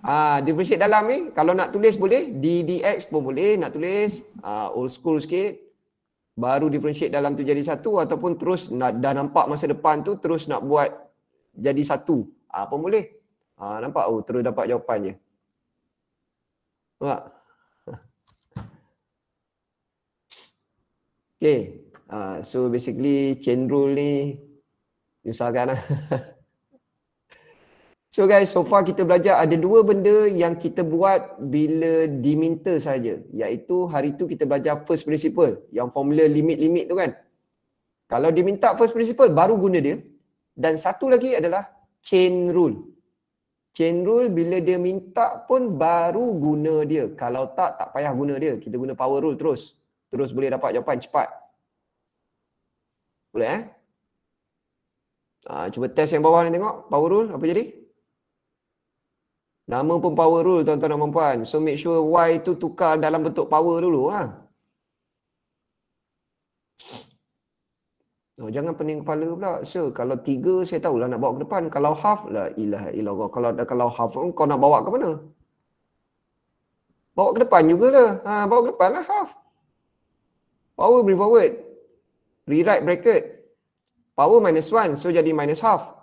uh, differentiate dalam ni kalau nak tulis boleh d dx pun boleh nak tulis uh, old school sikit baru differentiate dalam tu jadi satu ataupun terus nak dah nampak masa depan tu terus nak buat jadi satu ah uh, pun boleh Ha, nampak oh, terus dapat jawapannya. Nampak? Okay. Ha, ah, so basically chain rule ni usahakan lah. so guys, so far kita belajar ada dua benda yang kita buat bila diminta saja, iaitu hari tu kita belajar first principle yang formula limit-limit tu kan. Kalau diminta first principle baru guna dia. Dan satu lagi adalah chain rule chain rule bila dia minta pun baru guna dia. Kalau tak, tak payah guna dia. Kita guna power rule terus. Terus boleh dapat jawapan cepat. Boleh eh? Ha, cuba test yang bawah ni tengok. Power rule apa jadi? Nama pun power rule tuan-tuan dan puan-puan. So make sure Y tu tukar dalam bentuk power dulu. Ha? Oh, jangan pening kepala pula. So, kalau tiga saya tahulah nak bawa ke depan. Kalau half la ilah ilah. Kalau kalau half kau nak bawa ke mana? Bawa ke depan jugalah. Ha, bawa ke depan lah half. Power beri forward. Rewrite bracket. Power minus one. So, jadi minus half.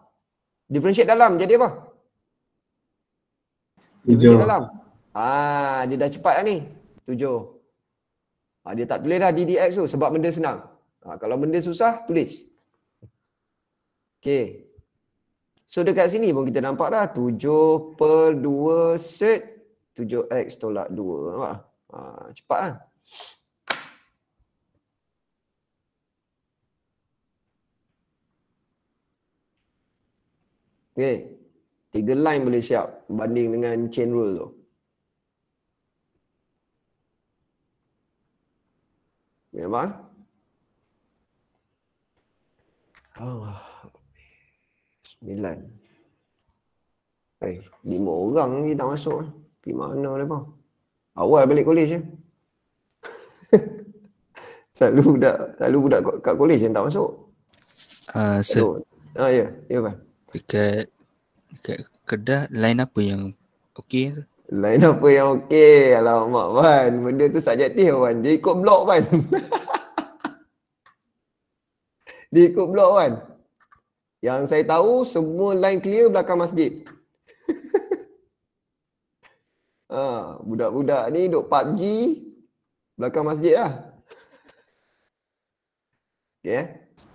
Differentiate dalam jadi apa? Tujuh. dalam. Ah, ha, dia dah cepat lah ni. Tujuh. Ha, dia tak boleh dah DDX tu sebab benda senang. Ha, kalau benda susah, tulis. Okay. So dekat sini pun kita nampak dah 7 per 2 set 7x tolak 2. Nampak? Ha, cepat lah. Okay. Tiga line boleh siap banding dengan chain rule tu. Memang? Okay, Oh, sembilan. Eh, lima orang ni tak masuk. Eh. Pergi mana dia bang? Awal balik kolej je. Eh. selalu budak, selalu budak kat, kat kolej yang tak masuk. Ah, uh, so. Ah, ya. Ya, bang. Dekat, dekat kedah, line apa yang okey? Line apa yang okey? Alamak, Wan. Benda tu subjektif, Wan. Dia ikut blok, Wan. dia ikut blok kan yang saya tahu semua line clear belakang masjid ha, budak-budak ni duk PUBG belakang masjid lah okay.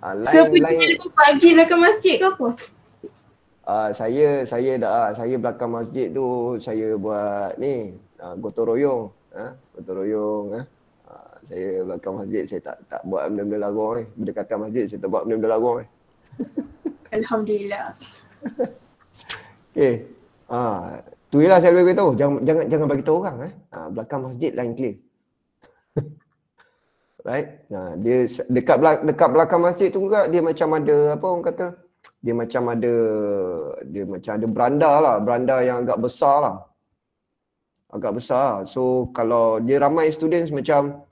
ha, line, so pergi line... PUBG belakang masjid ke apa? Uh, saya saya dah ah, saya belakang masjid tu saya buat ni uh, gotong royong ha uh, gotong royong ha saya belakang masjid saya tak tak buat benda-benda larung eh. Berdekatan masjid saya tak buat benda-benda larung eh. Alhamdulillah. Okey. Ah, tu ialah saya lebih tahu. Jangan jangan jangan bagi tahu orang eh. Ah, belakang masjid lain clear. right? Nah, dia dekat belakang, dekat belakang masjid tu juga dia macam ada apa orang kata? Dia macam ada dia macam ada beranda lah, beranda yang agak besar lah agak besar. So kalau dia ramai students macam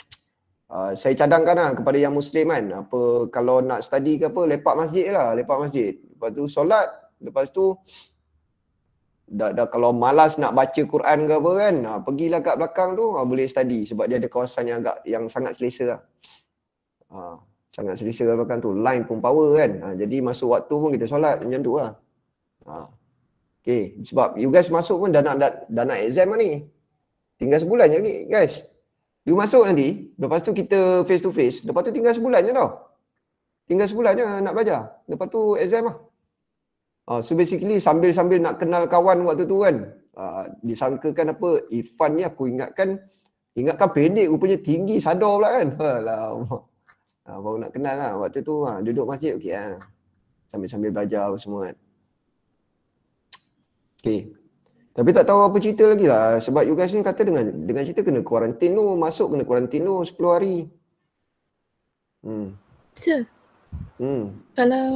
Ah, saya cadangkan lah kepada yang muslim kan apa kalau nak study ke apa lepak masjid lah lepak masjid lepas tu solat lepas tu dah, dah kalau malas nak baca Quran ke apa kan ha, pergilah kat belakang tu ha, boleh study sebab dia ada kawasan yang agak yang sangat selesa lah. Ha, sangat selesa kat belakang tu line pun power kan ha, jadi masuk waktu pun kita solat macam tu lah ha. Okay, sebab you guys masuk pun dah nak, dah, dah nak exam lah ni Tinggal sebulan je lagi guys You masuk nanti, lepas tu kita face to face, lepas tu tinggal sebulan je tau. Tinggal sebulan je nak belajar. Lepas tu exam lah. Uh, so basically sambil-sambil nak kenal kawan waktu tu kan, uh, disangkakan apa, Ifan ni aku ingatkan, ingatkan pendek rupanya tinggi sadar pula kan. Alamak. Ha, baru nak kenal lah waktu tu ha, duduk masjid okey ha. sambil-sambil belajar semua kan. Okay. Tapi tak tahu apa cerita lagi lah. Sebab you guys ni kata dengan dengan cerita kena kuarantin tu. Masuk kena kuarantin tu 10 hari. Hmm. Sir. Hmm. Kalau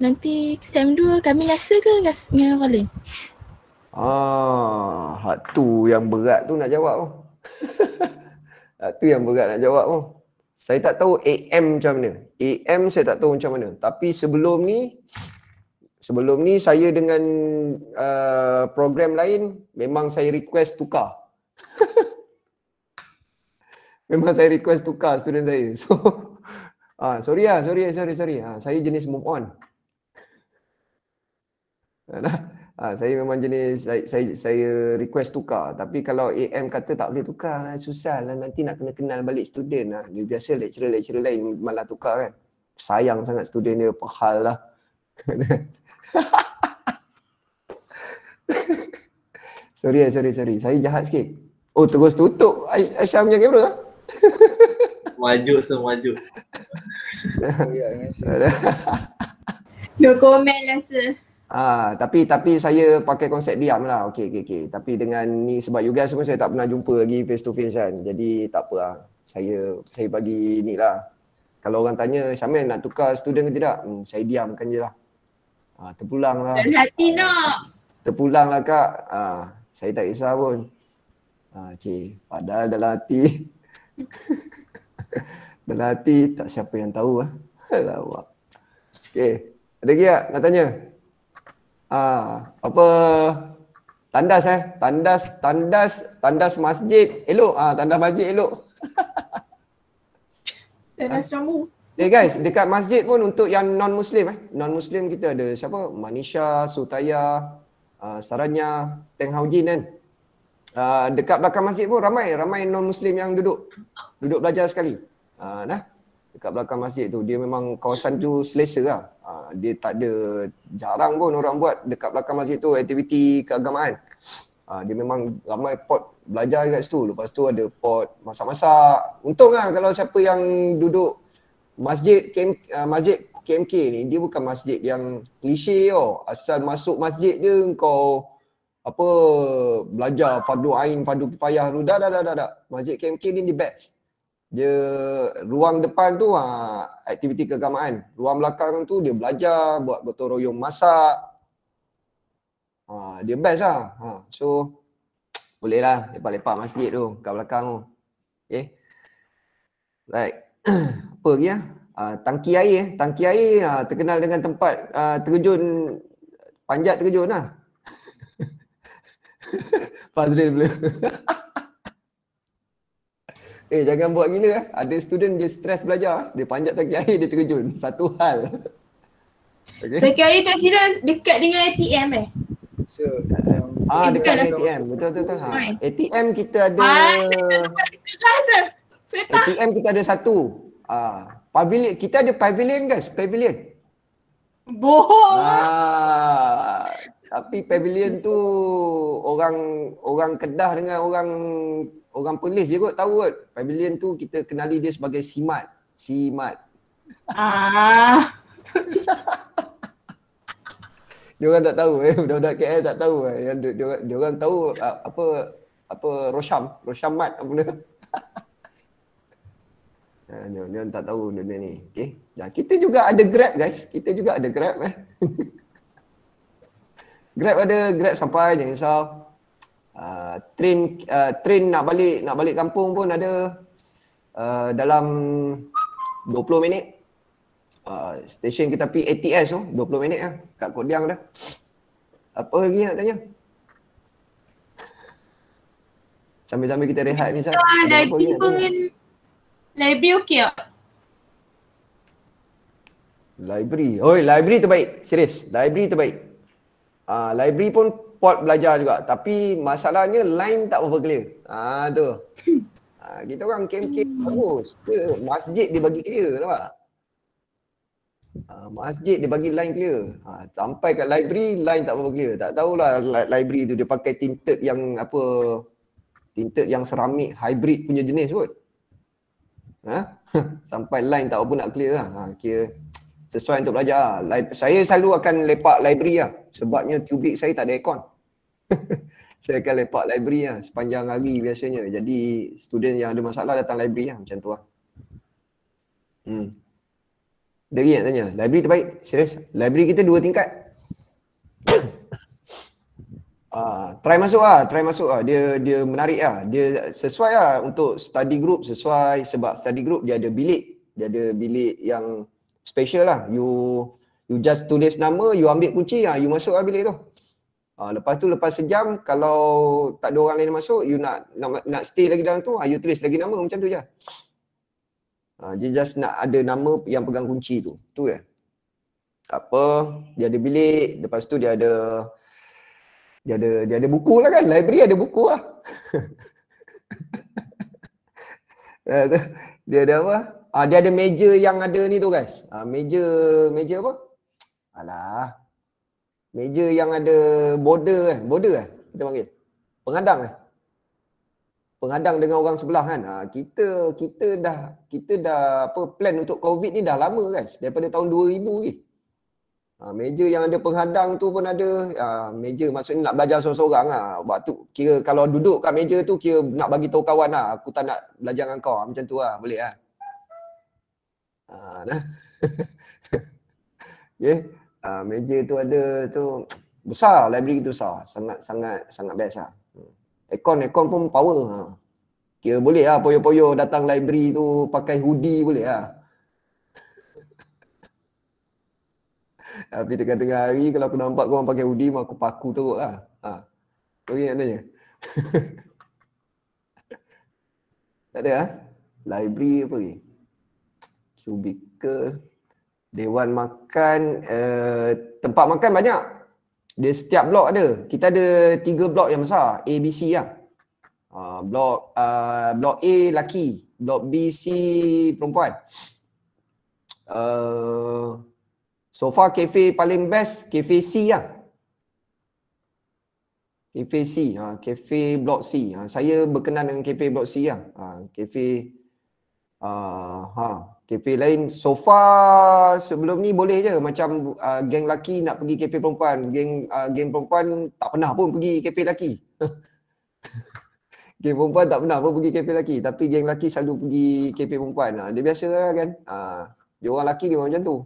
nanti SEM 2 kami rasa ke dengan Colin? Ah, hak tu yang berat tu nak jawab tu. hak tu yang berat nak jawab tu. Saya tak tahu AM macam mana. AM saya tak tahu macam mana. Tapi sebelum ni Sebelum ni saya dengan uh, program lain memang saya request tukar. memang saya request tukar student saya. So ah uh, sorry ah sorry sorry sorry. uh, saya jenis move on. Ah uh, saya memang jenis saya, saya saya request tukar tapi kalau AM kata tak boleh tukar susah lah nanti nak kena kenal balik student lah. Dia biasa lecturer-lecturer lain malah tukar kan. Sayang sangat student dia pahal lah. sorry, eh, sorry, sorry. Saya jahat sikit. Oh, terus tutup Aisyah punya kamera. maju semua maju. no comment lah sir. Ah, tapi tapi saya pakai konsep diam lah. Okay, okay, okay. Tapi dengan ni sebab you guys semua saya tak pernah jumpa lagi face to face kan. Jadi tak apa lah. Saya, saya bagi ni lah. Kalau orang tanya, Syamil nak tukar student ke tidak? Hmm, saya diamkan je lah. Ha, terpulang lah. Dan hati ah, nak. Terpulang lah kak. Ha, saya tak kisah pun. Ha, cik, padahal dalam hati. dalam hati tak siapa yang tahu lah. Alamak. Okay. Ada lagi tak nak tanya? Ha, apa? Tandas eh. Tandas, tandas, tandas masjid. Elok. Ha, tandas masjid elok. tandas ha? rambut. Eh guys, dekat masjid pun untuk yang non-muslim eh. Non-muslim kita ada siapa? Manisha, Sutaya, uh, ah, Saranya, Teng Haujin kan. Uh, ah, dekat belakang masjid pun ramai, ramai non-muslim yang duduk. Duduk belajar sekali. Uh, nah, dekat belakang masjid tu dia memang kawasan tu selesa lah. Uh, dia tak ada jarang pun orang buat dekat belakang masjid tu aktiviti keagamaan. Uh, dia memang ramai pot belajar dekat situ. Lepas tu ada pot masak-masak. Untung lah kalau siapa yang duduk masjid KM, uh, masjid KMK ni dia bukan masjid yang klise oh Asal masuk masjid dia kau apa belajar fardu ain fardu kifayah tu dah dah dah dah. dah. Masjid KMK ni di best. Dia ruang depan tu ha, aktiviti keagamaan. Ruang belakang tu dia belajar buat gotong royong masak. Ha, dia best lah. Ha. So boleh lah lepak-lepak masjid tu kat belakang tu. Okay. Eh? Right. lupa lagi ya. Uh, tangki air, eh. tangki air uh, terkenal dengan tempat uh, terjun panjat terjun lah. Fazril pula. eh jangan buat gila eh. Ada student dia stres belajar, eh. dia panjat tangki air dia terjun. Satu hal. Okay. Tangki air tak sila dekat dengan ATM eh. So, um, ah, dekat dengan ATM. Betul betul betul. Ha. ATM kita ada ah, saya tak. ATM eh. kita ada satu. Ah, pavilion kita ada pavilion guys, pavilion. Bohong. Ah, tapi pavilion tu orang orang Kedah dengan orang orang Perlis je kot tahu kot. Pavilion tu kita kenali dia sebagai Simat. Simat. Ah. dia orang tak tahu eh budak-budak KL tak tahu eh dia orang tahu ah, apa apa Rosham, Rosham Mat apa benda. Ha, ni orang tak tahu benda ni. Okay. Dan ya, kita juga ada Grab guys. Kita juga ada Grab eh. grab ada, Grab sampai jangan risau. Uh, train uh, train nak balik nak balik kampung pun ada uh, dalam 20 minit. Uh, stesen kita pergi ATS tu oh, 20 minit lah. Kat Kodiang dah. Apa lagi nak tanya? Sambil-sambil kita rehat ni. saya. Ada apa lagi? Library ke? Library. Oi, library terbaik. Serius, library terbaik. Ah, uh, library pun port belajar juga. Tapi masalahnya line tak berapa clear. Ah, uh, tu. Ah, uh, kita orang camp-camp bagus. Ke masjid dia bagi clear, nampak? Ah, masjid dia bagi line clear. Ha, sampai kat library line tak berapa clear. Tak tahulah library tu dia pakai tinted yang apa tinted yang seramik hybrid punya jenis kot ha? sampai line tak apa nak clear lah. Ha, kira sesuai untuk belajar lah. saya selalu akan lepak library lah. Sebabnya cubic saya tak ada aircon. saya akan lepak library lah sepanjang hari biasanya. Jadi student yang ada masalah datang library lah macam tu lah. Hmm. Dari yang tanya, library terbaik? Serius? Library kita dua tingkat? try masuk ah, try masuk ah. Dia dia menarik ah. Dia sesuai ah untuk study group sesuai sebab study group dia ada bilik. Dia ada bilik yang special lah. You you just tulis nama, you ambil kunci ah, you masuk ah bilik tu. Ah, lepas tu lepas sejam kalau tak ada orang lain masuk, you nak nak, nak stay lagi dalam tu, ah, you tulis lagi nama macam tu je. Ah, dia just nak ada nama yang pegang kunci tu. Tu je. Apa? Dia ada bilik, lepas tu dia ada dia ada dia ada buku lah kan library ada buku lah eh, dia ada apa ah, dia ada meja yang ada ni tu guys ah, meja meja apa alah meja yang ada border eh border eh kita panggil pengadang eh pengadang dengan orang sebelah kan ah, kita kita dah kita dah apa plan untuk covid ni dah lama guys daripada tahun 2000 ni eh. Ha, meja yang ada penghadang tu pun ada ha, meja maksudnya nak belajar seorang-seorang lah ha. waktu kira kalau duduk kat meja tu kira nak bagi tahu kawan lah ha. aku tak nak belajar dengan kau ha, macam tu lah boleh lah ha, nah. yeah. ha, meja tu ada tu besar library tu besar sangat sangat sangat best lah ha. aircon aircon pun power ha. kira boleh lah poyo-poyo datang library tu pakai hoodie boleh lah ha. Tapi tengah-tengah hari kalau aku nampak kau orang pakai hoodie mak aku paku teruk lah. Ha. Kau ingat tanya? tak ada ha? Library apa lagi? Cubicle. Dewan makan. Uh, tempat makan banyak. Dia setiap blok ada. Kita ada tiga blok yang besar. A, B, C lah. Uh, blok, uh, blok A laki, Blok B, C perempuan. Uh, So far kafe paling best kafe C lah. Kafe C, ha, kafe Blok C. Ha, saya berkenan dengan kafe Blok C lah. Ha, kafe uh, ah, ha, kafe lain so far sebelum ni boleh je macam uh, geng laki nak pergi kafe perempuan. Geng uh, geng perempuan tak pernah pun pergi kafe laki. geng perempuan tak pernah pun pergi kafe laki tapi geng laki selalu pergi kafe perempuan. Ha, dia biasa lah kan. Ha, dia orang laki dia macam tu.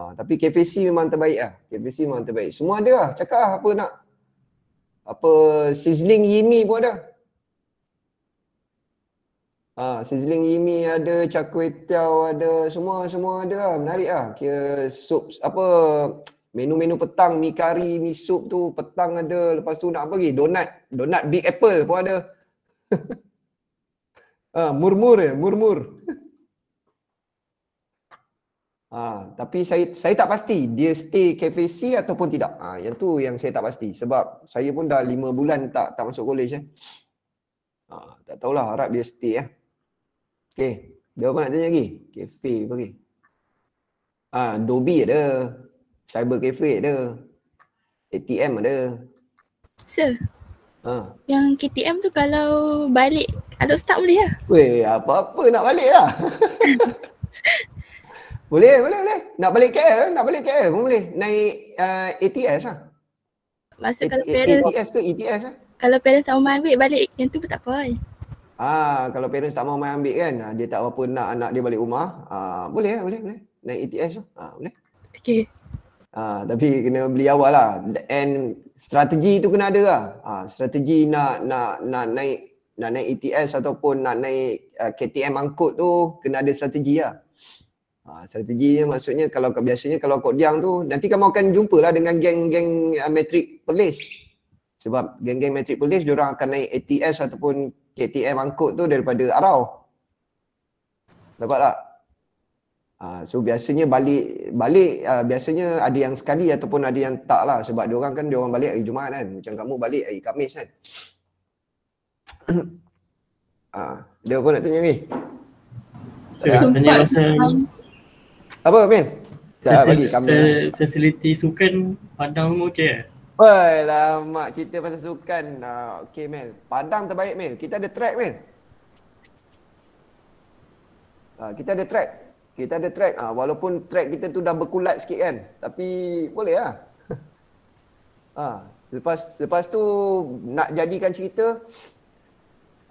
Ha, tapi KFC memang terbaik lah. KFC memang terbaik. Semua ada lah. Cakap lah apa nak. Apa sizzling yimi pun ada. Ha, sizzling yimi ada, cakwe tiao ada, semua semua ada lah. Menarik lah. Kira sup, apa menu-menu petang, mi kari, mi sup tu petang ada. Lepas tu nak apa lagi? Donat. Donat Big Apple pun ada. ha, murmur ya, murmur. Ha, tapi saya saya tak pasti dia stay cafe ataupun tidak. Ha, yang tu yang saya tak pasti sebab saya pun dah lima bulan tak tak masuk college eh. Ha, tak tahulah harap dia stay eh. Okey, dia apa nak tanya lagi? Cafe apa lagi? Ha, Dobi ada. Cyber cafe ada. ATM ada. Sir. Ha. Yang KTM tu kalau balik, kalau start boleh lah. Weh, apa-apa nak balik lah. Boleh, boleh, boleh. Nak balik KL, nak balik KL pun boleh. Naik uh, ATS lah. Masa kalau parents ATS ke ETS lah. Kalau parents tak mau ambil balik, yang tu pun tak apa. Ah, kalau parents tak mau main ambil kan, ah, dia tak apa-apa nak anak dia balik rumah. Ah, boleh, boleh, boleh. Naik ETS lah. Ah, boleh. Okay. Ah, tapi kena beli awal lah. And strategi tu kena ada lah. Ah, strategi nak nak nak naik nak naik ETS ataupun nak naik uh, ah, KTM angkut tu kena ada strategi lah. Ha, strateginya maksudnya kalau kau biasanya kalau kau diam tu nanti kamu akan jumpalah dengan geng-geng uh, metric police. Sebab geng-geng metric police dia orang akan naik ATS ataupun KTM angkut tu daripada Arau. Dapat tak? Ha, so biasanya balik balik uh, biasanya ada yang sekali ataupun ada yang tak lah sebab dia orang kan dia orang balik hari Jumaat kan. Macam kamu balik hari Khamis kan. ha, dia pun nak tanya ni? Sempat. Tanya masa... Apa Min? Tak bagi kami. Fasiliti sukan Padang pun okey eh? Wah, lama cerita pasal sukan. Uh, okey Mel. Padang terbaik Mel. Kita ada track Mel. Uh, kita ada track. Kita ada track. Uh, walaupun track kita tu dah berkulat sikit kan. Tapi boleh lah. Uh, lepas, lepas tu nak jadikan cerita.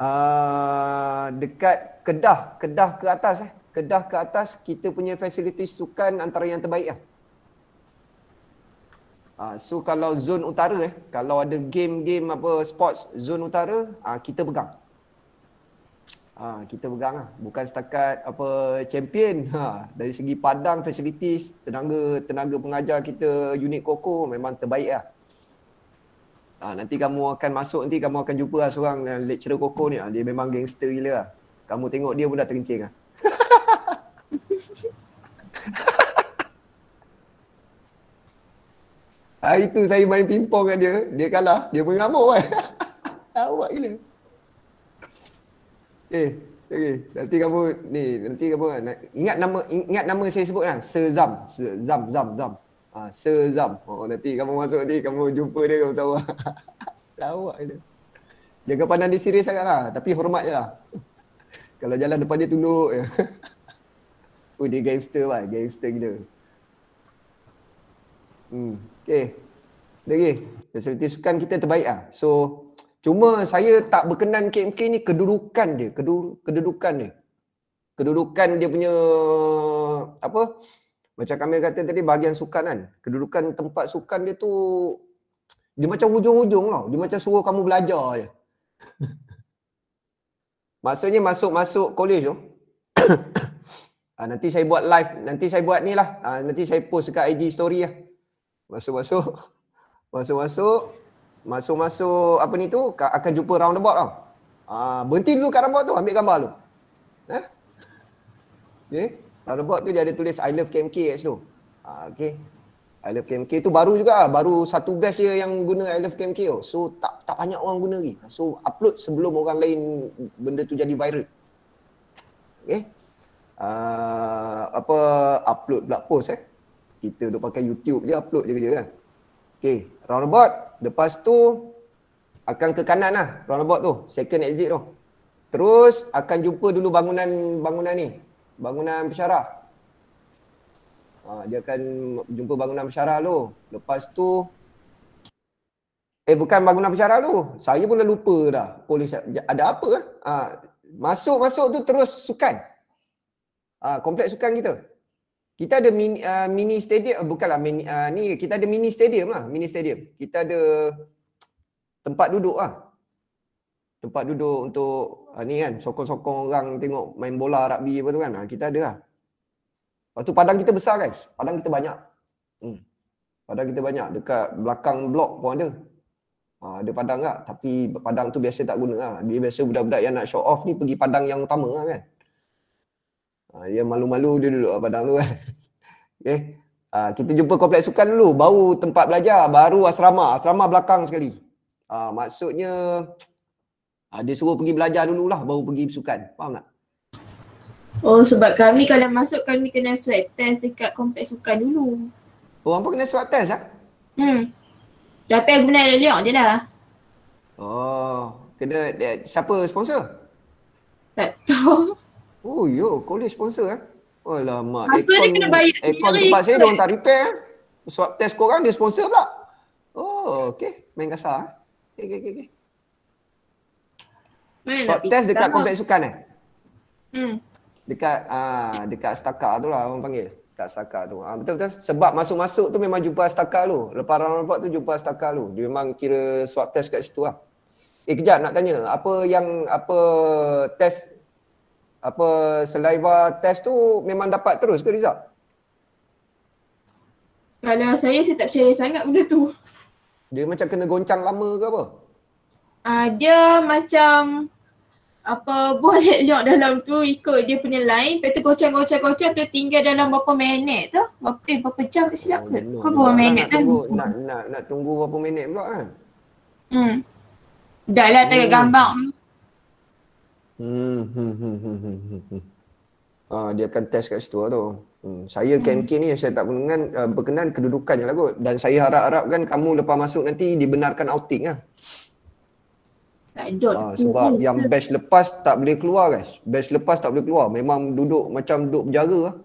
Uh, dekat Kedah. Kedah ke atas eh. Kedah ke atas kita punya fasiliti sukan antara yang terbaik lah. Uh, so kalau zon utara eh, kalau ada game-game apa sports zon utara, uh, kita pegang. Uh, kita pegang lah. Bukan setakat apa champion. Ha, dari segi padang, facilities, tenaga tenaga pengajar kita unit koko memang terbaik lah. Uh, nanti kamu akan masuk, nanti kamu akan jumpa lah seorang eh, lecturer koko ni. Uh, dia memang gangster gila lah. Kamu tengok dia pun dah terkencing lah. Hari tu saya main pingpong dengan dia, dia kalah, dia mengamuk kan. Awak gila. Eh, okay, okay. nanti kamu ni, nanti kamu ah, ingat nama ingat nama saya sebut kan, Sir Zam, Sir Zam Zam Zam. Ah, ha, Sir Zam. Oh, nanti kamu masuk ni kamu jumpa dia kamu tahu. Awak gila. Jaga pandang di serius sangatlah, tapi hormat jelah. Kalau jalan depan dia tunduk je. oh, dia gangster lah. Gangster gila. Hmm. Okay. Lagi. Fasiliti sukan kita terbaik lah. So, cuma saya tak berkenan KMK ni kedudukan dia. kedudukan dia. Kedudukan dia punya apa? Macam kami kata tadi bahagian sukan kan. Kedudukan tempat sukan dia tu dia macam hujung-hujung tau. Dia macam suruh kamu belajar je. Maksudnya masuk-masuk college tu ha, Nanti saya buat live, nanti saya buat ni lah ha, Nanti saya post dekat IG story lah Masuk-masuk Masuk-masuk Masuk-masuk apa ni tu, akan jumpa roundabout tau ha, Berhenti dulu kat roundabout tu, ambil gambar tu ha? Okay, roundabout tu dia ada tulis I love KMKX tu ha, Okay, I love KMK tu baru juga lah. baru satu batch dia yang guna I love KMK tu. So tak tak banyak orang guna lagi. So upload sebelum orang lain benda tu jadi viral. Okay. Uh, apa upload blog post eh. Kita duk pakai YouTube je upload je kerja kan. Okay. Roundabout. Lepas tu akan ke kanan lah roundabout tu. Second exit tu. Terus akan jumpa dulu bangunan bangunan ni. Bangunan pesyarah. Uh, dia akan jumpa bangunan pensyarah tu. Lepas tu eh bukan bangunan pensyarah tu. Saya pun lupa dah. Polis ada apa? Ah uh, masuk-masuk tu terus sukan. Ah ha, uh, kompleks sukan kita. Kita ada mini, uh, mini stadium eh, bukanlah mini uh, ni kita ada mini stadium lah, mini stadium. Kita ada tempat duduk lah. Tempat duduk untuk uh, ni kan sokong-sokong orang tengok main bola rugby apa tu kan. Uh, kita ada lah. Lepas tu padang kita besar guys. Padang kita banyak. Hmm. Padang kita banyak. Dekat belakang blok pun ada. Ha, ada padang tak? Lah. Tapi padang tu biasa tak guna. Lah. Dia biasa budak-budak yang nak show off ni pergi padang yang utama lah, kan. Ha, dia malu-malu dia duduk lah padang tu kan. okay. Eh, ha, kita jumpa kompleks sukan dulu. Baru tempat belajar. Baru asrama. Asrama belakang sekali. Ha, maksudnya ha, dia suruh pergi belajar dulu lah. Baru pergi sukan. Faham tak? Oh sebab kami kalau masuk kami kena swab test dekat kompleks sukan dulu. Oh apa kena swab test ah? Hmm. Tapi aku guna leliak je lah. Oh, kena dia, siapa sponsor? Tak tahu. Oh yo, college sponsor eh. Alamak. Masa aircon, dia kena bayar sendiri. Aircon tempat saya dia tak repair. Ah. Swab test korang dia sponsor pula. Oh, okey. Main kasar. Ah. Okey, okey, okey. Swab test dekat kompleks sukan eh? Hmm dekat uh, dekat setakar tu lah orang panggil dekat setakar tu uh, betul betul sebab masuk-masuk tu memang jumpa setakar tu lepas round report tu jumpa setakar tu dia memang kira swab test kat situ lah eh kejap nak tanya apa yang apa test apa saliva test tu memang dapat terus ke result? Kalau saya, saya tak percaya sangat benda tu. Dia macam kena goncang lama ke apa? Uh, dia macam apa boleh lock dalam tu ikut dia punya line Lepas tu gocang-gocang-gocang dia tinggal dalam berapa minit tu Berapa, eh, berapa jam tak silap ke? Oh, Kau berapa minit tu? nak, nak, nak tunggu berapa minit pula kan? Hmm. Dah lah tengok hmm. gambar hmm hmm, hmm. hmm. Hmm. Hmm. Hmm. Ah, dia akan test kat situ lah tu. Hmm. Saya kenki hmm. ni saya tak berkenan, uh, berkenan kedudukan je lah kot. Dan saya harap-harapkan kamu lepas masuk nanti dibenarkan outing lah. Uh, sebab yang se- batch lepas tak boleh keluar guys. Batch lepas tak boleh keluar. Memang duduk macam duduk penjara lah.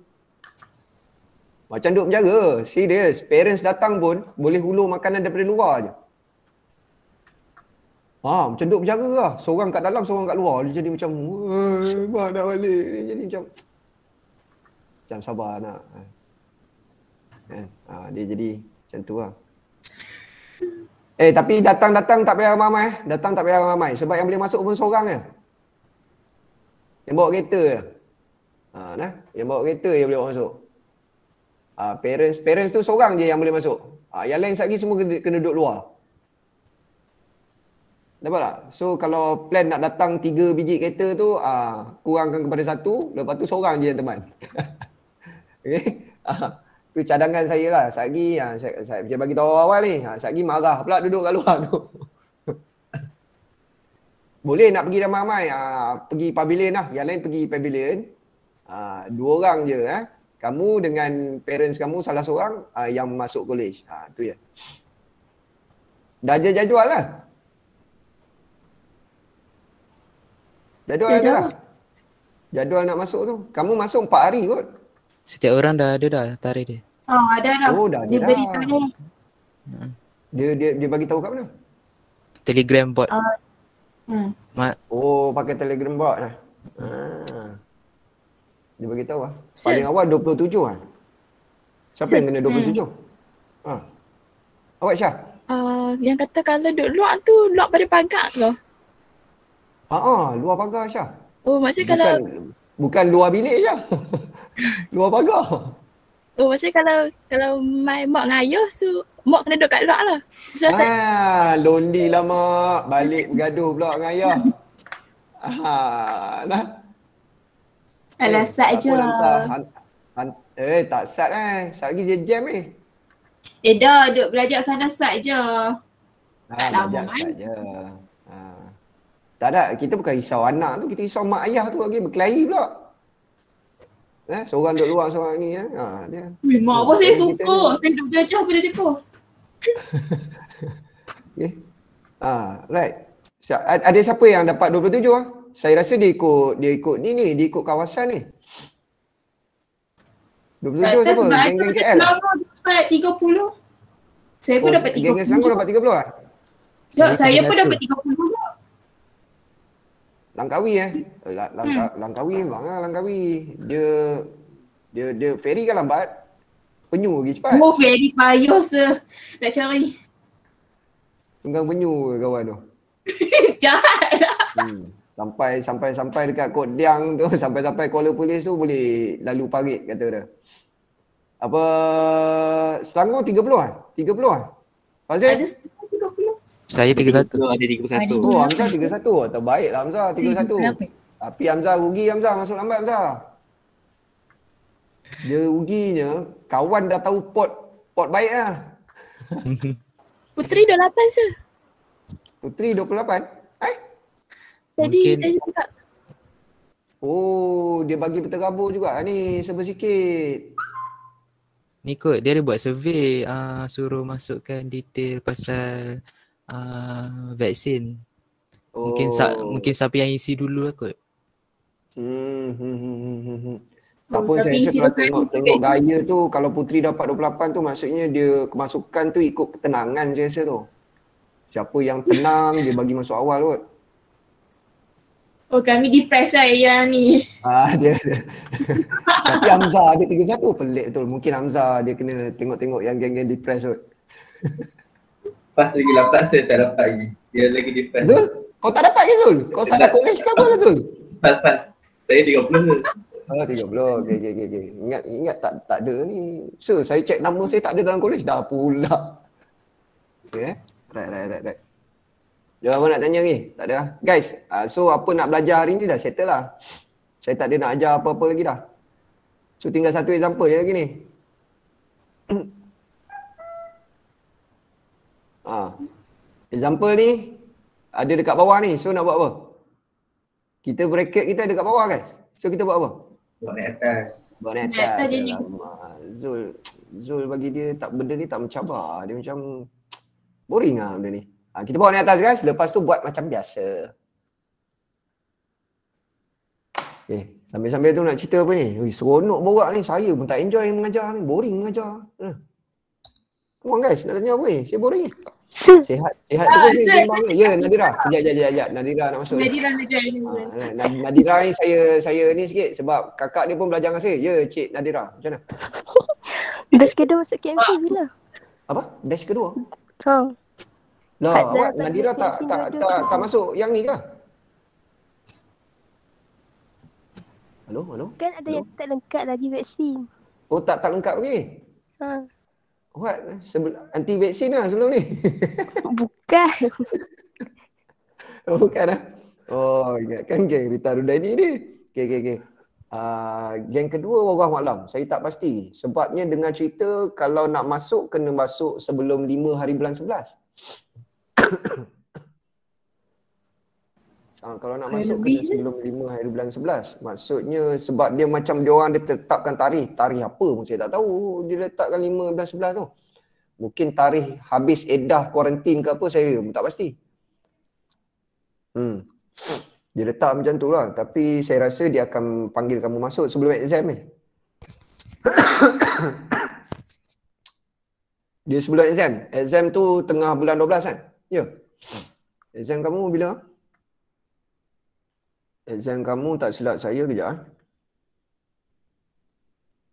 Macam duduk penjara. Serius. Parents datang pun boleh hulur makanan daripada luar je. Ha, macam duduk penjara lah. Seorang kat dalam, seorang kat luar. Dia jadi macam, mak nak balik. Dia jadi macam, macam sabar nak. Eh, ha, dia jadi macam tu lah. Eh tapi datang-datang tak payah ramai-ramai Datang tak payah ramai-ramai Sebab yang boleh masuk pun seorang je Yang bawa kereta je ha, nah? Yang bawa kereta je boleh masuk ha, Parents parents tu seorang je yang boleh masuk ha, Yang lain satgi semua kena, kena duduk luar Dapat tak? So kalau plan nak datang tiga biji kereta tu ha, Kurangkan kepada satu Lepas tu seorang je yang teman Okay ha tu cadangan saya lah. Sat lagi, ha, ah, saya, saya, saya bagi tahu awal ni. Ha, sat lagi marah pula duduk kat luar tu. Boleh nak pergi ramai-ramai. Ha, pergi pavilion lah. Yang lain pergi pavilion. Ha, dua orang je. Eh. Kamu dengan parents kamu salah seorang ha, yang masuk college. Ha, tu je. Dah je jadual lah. Jadual ada lah. Jadual nak masuk tu. Kamu masuk empat hari kot. Setiap orang dah ada dah tarikh dia. Oh, ada dah. Oh, dah ada dia dah. beri tarikh. Hmm. Dia dia dia bagi tahu kat mana? Telegram bot. Uh, hmm. Mat. Oh, pakai Telegram bot lah. Ha. Dia bagi tahu ah. Paling awal 27 ah. Siapa Sir. yang kena 27? Hmm. Ha. Awak Syah? Uh, yang kata kalau duduk luar tu luar pada pagar tu. Ha ah, luar pagar Syah. Oh, maksudnya kalau Bukan luar bilik je. luar pagar. Oh, maksudnya kalau kalau mai mak dengan ayah tu, so, mak kena duduk kat luar lah. So, ah, lonely lah mak. Balik bergaduh pula dengan ayah. ah, nah. Alah, eh, sat je lah. Eh, tak sat eh. Sat lagi dia jam eh. Eh dah, duduk belajar sana sat je. Ah, tak lama main. Tak ada, kita bukan risau anak tu, kita risau mak ayah tu lagi berkelahi pula. Eh, seorang duduk luar seorang ni ya. Eh. Ha, dia. Ui, mak apa saya suka. Saya duduk dia aja pada depa. Okey. Ha, right. So, ada siapa yang dapat 27 ah? Saya rasa dia ikut dia ikut ni ni, dia ikut kawasan ni. 27 siapa? Geng-geng KL. Saya pun oh, dapat 30. Ah? Saya pun dapat 30. Geng-geng Selangor dapat 30 ah? saya pun dapat 30 Langkawi eh. Langka, hmm. Langkawi memang lah Langkawi. Dia dia dia ferry kan lambat. Penyu lagi cepat. Oh ferry payuh se. Nak cari. Tunggang penyu ke kawan tu. Jahat lah. Hmm. Sampai sampai sampai dekat Kot Diang tu sampai sampai Kuala Polis tu boleh lalu parit kata dia. Apa Selangor 30 tiga puluh ah? ah? Fazil? Ada saya 31. 31. Ada 31. Oh, Hamzah 31. Terbaik lah Hamzah 31. Tapi Hamzah rugi Hamzah. Masuk lambat Hamzah. Dia ruginya kawan dah tahu pot pot baik lah. Puteri 28 sah. Putri 28? Eh? Tadi tadi cakap. Oh, dia bagi peta rabu juga ni sebab sikit. Ni kot, dia ada buat survey uh, suruh masukkan detail pasal uh, vaksin. Oh. Mungkin sa- oh. mungkin siapa yang isi dulu lah kot. Hmm. hmm, hmm, hmm oh, tak pun saya rasa tengok, tengok gaya tu kalau putri dapat 28 tu maksudnya dia kemasukan tu ikut ketenangan saya rasa tu. Siapa yang tenang dia bagi masuk awal kot. Oh kami depress lah ya ni. Ah dia. Tapi Hamzah dia 31 pelik betul. Mungkin Hamzah dia kena tengok-tengok yang geng-geng depress kot. pas lagi lambat saya tak dapat lagi. Dia lagi di depend. Zul, kau tak dapat ke Zul? Kau salah college ke apa lah, Zul? Pas pas. Saya 30. Ah tiga puluh. okay okay okay. Ingat ingat tak tak ada ni. So saya cek nama saya tak ada dalam kolej dah pula. Okay, Eh? Right right right right. Jom apa nak tanya ni? Tak ada. Lah. Guys, uh, so apa nak belajar hari ni dah settle lah. Saya tak ada nak ajar apa-apa lagi dah. So tinggal satu example je lagi ni. Ha. Example ni ada dekat bawah ni. So nak buat apa? Kita bracket kita ada dekat bawah guys. So kita buat apa? Buat naik atas. Buat naik atas. atas je lah. Zul Zul bagi dia tak benda ni tak mencabar. Dia macam boring lah benda ni. Ha, kita bawa naik atas guys. Lepas tu buat macam biasa. Okay. Eh, sambil-sambil tu nak cerita apa ni? Ui, seronok borak ni. Saya pun tak enjoy mengajar ni. Boring mengajar. Ha. Come on guys, nak tanya apa ni? Saya boring ni. Sihat, hmm. sihat tu kan memang ya Nadira. Ya ya ya ya Nadira nak masuk. Nadira Nadira. Ha, eh, Nadira ni saya saya ni sikit sebab kakak dia pun belajar dengan saya. Ya cik Nadira. Macam mana? Batch kedua masuk KMP ah. bila? Apa? Batch kedua? Ha. Lah, awak Nadira tak tak tak, tak masuk yang ni kah? Hello, hello. Kan ada yang tak lengkap lagi vaksin. Oh, tak tak lengkap lagi? Ha. What? Sebelum anti vaksin lah sebelum ni. Bukan. Oh, bukan lah. Oh, kan, geng Rita Rudaini ni. Okay, okay, okay. Uh, ah, geng kedua Wagah Malam. Saya tak pasti. Sebabnya dengan cerita kalau nak masuk, kena masuk sebelum 5 hari bulan 11. Uh, kalau nak masuk kena sebelum 5 hari bulan 11. Maksudnya sebab dia macam dia orang dia tetapkan tarikh. Tarikh apa pun saya tak tahu. Dia letakkan 5 bulan 11 tu. Mungkin tarikh habis edah kuarantin ke apa saya pun tak pasti. Hmm. Dia letak macam tu lah. Tapi saya rasa dia akan panggil kamu masuk sebelum exam Eh. dia sebelum exam. Exam tu tengah bulan 12 kan? Ya. Yeah. Exam kamu bila? Exam kamu tak silap saya ke ya? Eh?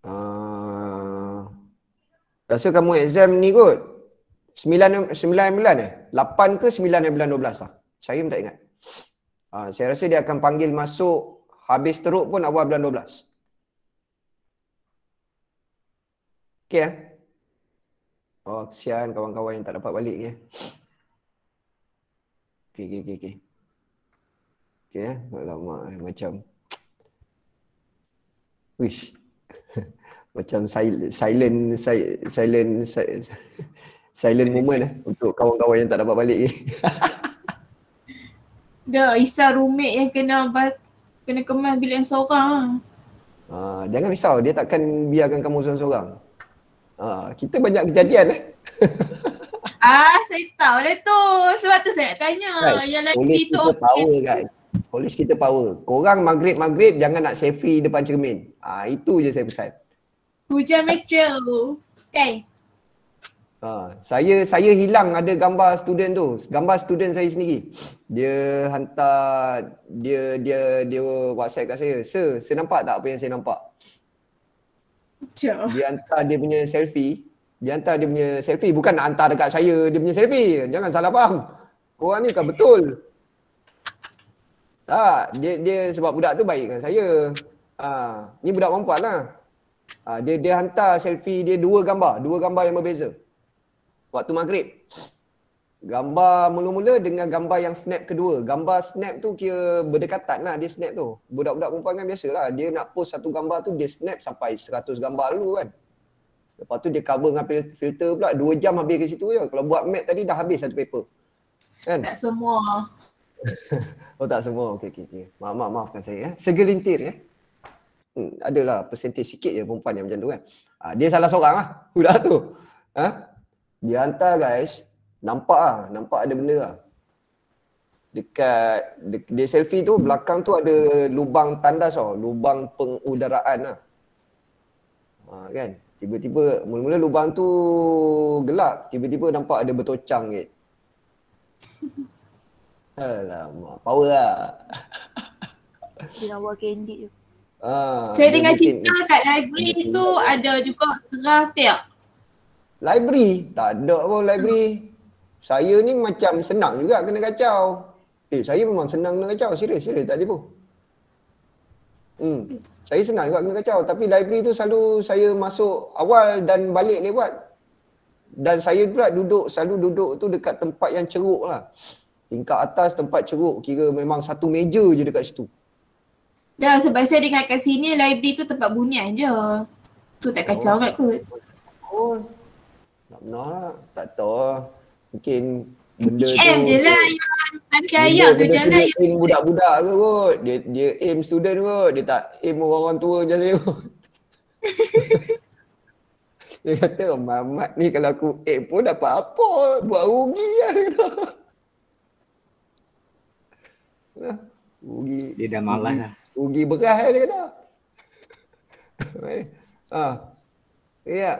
Ah. rasa kamu exam ni kot. 9 9 bulan eh? 8 ke 9 bulan 12 lah. Saya pun tak ingat. Uh, saya rasa dia akan panggil masuk habis teruk pun awal bulan 12. Okey eh? Oh, kesian kawan-kawan yang tak dapat balik ya. Okey, okey, okey. okay. Okay, ya, lama eh. macam wish macam silent silent silent silent moment eh, untuk kawan-kawan yang tak dapat balik ni. Dah Isa rumit yang kena kena kemas bilik yang seorang Uh, jangan risau dia takkan biarkan kamu seorang-seorang. Uh, kita banyak kejadian eh. ah saya tahu lah tu sebab tu saya nak tanya guys, yang lagi tu tahu guys polish kita power. Korang maghrib-maghrib jangan nak selfie depan cermin. ha, itu je saya pesan. Hujan metro. Okay. Ha, ah, saya saya hilang ada gambar student tu. Gambar student saya sendiri. Dia hantar dia dia dia WhatsApp kat saya. Sir, saya nampak tak apa yang saya nampak? Dia hantar dia punya selfie. Dia hantar dia punya selfie. Bukan nak hantar dekat saya dia punya selfie. Jangan salah faham. Korang ni kan betul. Ah, dia dia sebab budak tu baik dengan saya. Ha, ni budak perempuan lah. Ha, dia dia hantar selfie dia dua gambar, dua gambar yang berbeza. Waktu maghrib. Gambar mula-mula dengan gambar yang snap kedua. Gambar snap tu kira berdekatan lah dia snap tu. Budak-budak perempuan kan biasa lah. Dia nak post satu gambar tu dia snap sampai 100 gambar dulu kan. Lepas tu dia cover dengan filter pula. Dua jam habis ke situ je. Kalau buat mat tadi dah habis satu paper. Kan? Tak semua. oh tak semua. Okey okey okey. Maaf maaf maafkan saya ya. Segelintir ya. Hmm, adalah persentase sikit je perempuan yang macam tu kan. Ha, dia salah seorang lah. sudah tu. Ha? Dia hantar guys. Nampak lah. Nampak ada benda lah. Dekat de, dia selfie tu belakang tu ada lubang tandas tau. Lubang pengudaraan lah. Ha, kan? Tiba-tiba mula-mula lubang tu gelap. Tiba-tiba nampak ada betocang gitu. Alamak, power lah. Dia buat candy je. Ah, Saya dengar cerita kat library dia tu ada juga terah tiap. Library? Tak ada pun library. Hmm. Saya ni macam senang juga kena kacau. Eh, saya memang senang kena kacau. Serius, serius. Tak tipu. Hmm. Saya senang juga kena kacau. Tapi library tu selalu saya masuk awal dan balik lewat. Dan saya pula duduk, selalu duduk tu dekat tempat yang ceruk lah tingkat atas tempat ceruk kira memang satu meja je dekat situ. Dah sebab saya dengar kat sini library tu tempat bunian je. Tu tak kacau oh. kot. Oh. Tak benar lah. Tak tahu lah. Mungkin benda PM tu. PM je lah yang ada ayah tu jalan. Dia aim budak-budak ke kot. Dia, dia aim student kot. Dia tak aim orang-orang tua macam saya kot. dia kata, Mamat ni kalau aku aim pun dapat apa? Buat rugi lah. Ugi dia dah malas lah. Ugi berah dia kata. ah. Ya.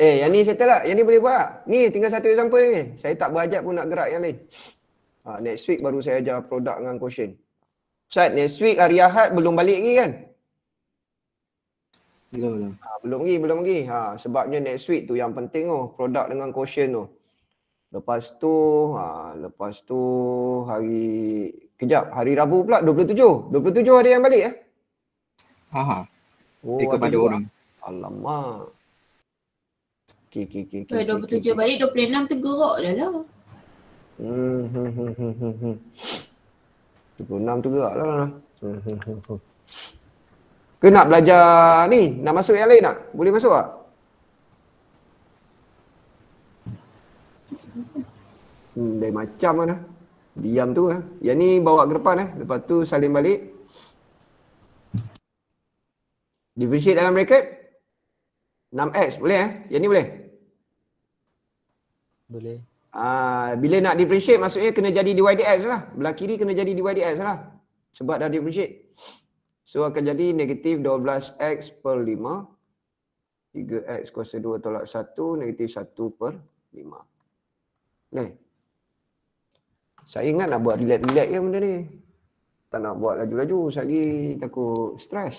Eh, yang ni settle lah. Yang ni boleh buat. Ni tinggal satu example ni. Saya tak berajak pun nak gerak yang lain. Ah, next week baru saya ajar produk dengan quotient. Chat next week hari Ahad belum balik lagi kan? Belum belum. Ha, belum lagi, belum lagi. Ha, sebabnya next week tu yang penting tu, produk dengan quotient tu. Lepas tu, ha, lepas tu hari kejap hari Rabu pula 27 27 ada yang balik eh ha ha oh, ikut pada orang alamak Okay, okay, okay, okay, 27 okay, okay. balik, 26 tergerak dah lah. Hmm, hmm, hmm, hmm, hmm. 26 hmm. tergerak dah lah. Hmm, hmm, hmm, hmm. Ke nak belajar ni? Nak masuk yang lain tak? Boleh masuk tak? Hmm, dari macam mana? Diam tu eh. Yang ni bawa ke depan lah. Lepas tu salin balik. Differentiate dalam bracket. 6x boleh eh? Yang ni boleh? Boleh. Ah, bila nak differentiate maksudnya kena jadi dy dx lah. Belah kiri kena jadi dy dx lah. Sebab dah differentiate. So akan jadi negatif 12x per 5. 3x kuasa 2 tolak 1. Negatif 1 per 5. Boleh? Saya ingat nak buat relax-relax ya kan benda ni. Tak nak buat laju-laju, sekejap lagi takut stres.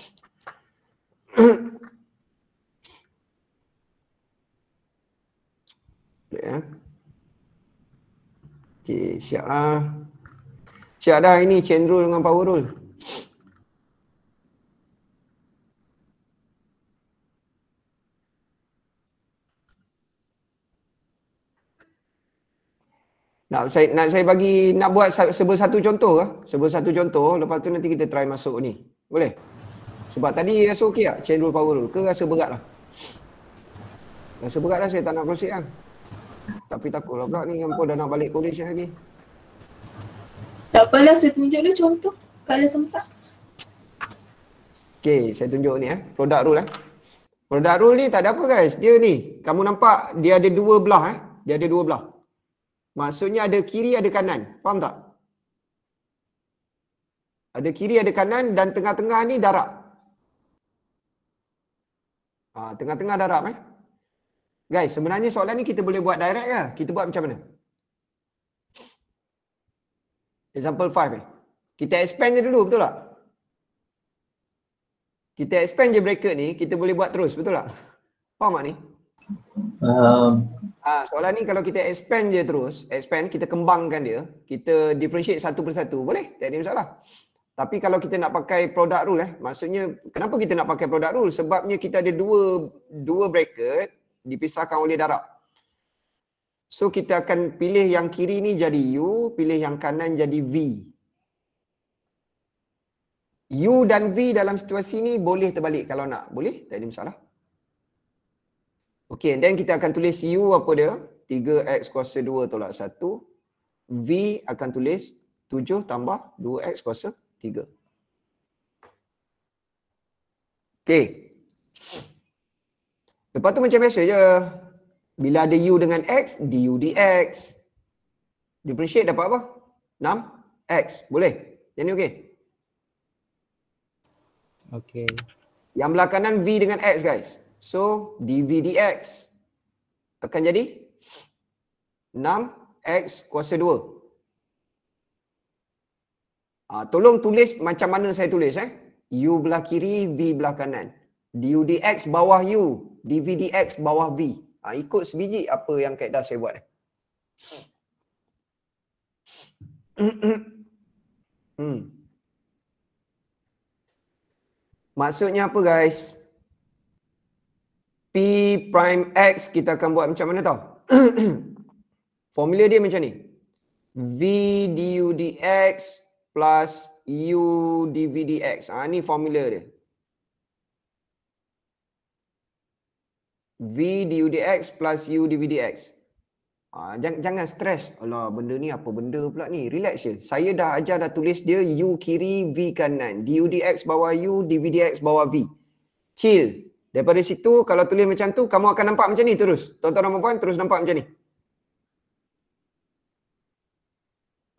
Eh? Okey, ya. Okay, siap lah. Siap dah ini Cendro dengan Power Nak saya nak saya bagi nak buat sebuah satu contoh ah. Sebuah satu contoh lepas tu nanti kita try masuk ni. Boleh? Sebab tadi rasa okey tak? Chain power rule ke rasa berat lah? Rasa berat lah, saya tak nak proceed lah. Tapi takut lah pula ni yang pun dah nak balik college lagi. Tak apalah saya tunjuk tunjuklah contoh kalau sempat. Okay, saya tunjuk ni eh. Produk rule eh. Product rule ni tak ada apa guys. Dia ni, kamu nampak dia ada dua belah eh. Dia ada dua belah. Maksudnya ada kiri ada kanan. Faham tak? Ada kiri ada kanan dan tengah-tengah ni darab. Ha, tengah-tengah darab eh. Guys, sebenarnya soalan ni kita boleh buat direct ke? Kita buat macam mana? Example 5 eh. Kita expand je dulu, betul tak? Kita expand je bracket ni, kita boleh buat terus, betul tak? Faham tak ni? Um, Ah, soalan ni kalau kita expand je terus, expand kita kembangkan dia, kita differentiate satu persatu, boleh? Tak ada masalah. Tapi kalau kita nak pakai product rule eh, maksudnya kenapa kita nak pakai product rule? Sebabnya kita ada dua dua bracket dipisahkan oleh darab. So kita akan pilih yang kiri ni jadi U, pilih yang kanan jadi V. U dan V dalam situasi ni boleh terbalik kalau nak. Boleh? Tak ada masalah. Okay, then kita akan tulis U apa dia? 3X kuasa 2 tolak 1. V akan tulis 7 tambah 2X kuasa 3. Okay. Lepas tu macam biasa je. Bila ada U dengan X, DU DX. Differentiate dapat apa? 6X. Boleh? Yang ni okay? Okay. Yang belakangan V dengan X guys. So dv dx akan jadi 6x kuasa 2. Ha, ah, tolong tulis macam mana saya tulis. Eh? U belah kiri, V belah kanan. Du dx bawah U. Dv dx bawah V. Ha, ikut sebiji apa yang dah saya buat. Eh? hmm. Maksudnya apa guys? P prime X kita akan buat macam mana tau? Formula dia macam ni. V du dx plus u dv dx. Ha, ni formula dia. V du dx plus u dv dx. Ha, jangan, jangan stress. Alah, benda ni apa benda pula ni? Relax je. Saya dah ajar, dah tulis dia u kiri, v kanan. du dx bawah u, dv dx bawah v. Chill. Daripada situ kalau tulis macam tu kamu akan nampak macam ni terus. Tuan-tuan dan puan terus nampak macam ni.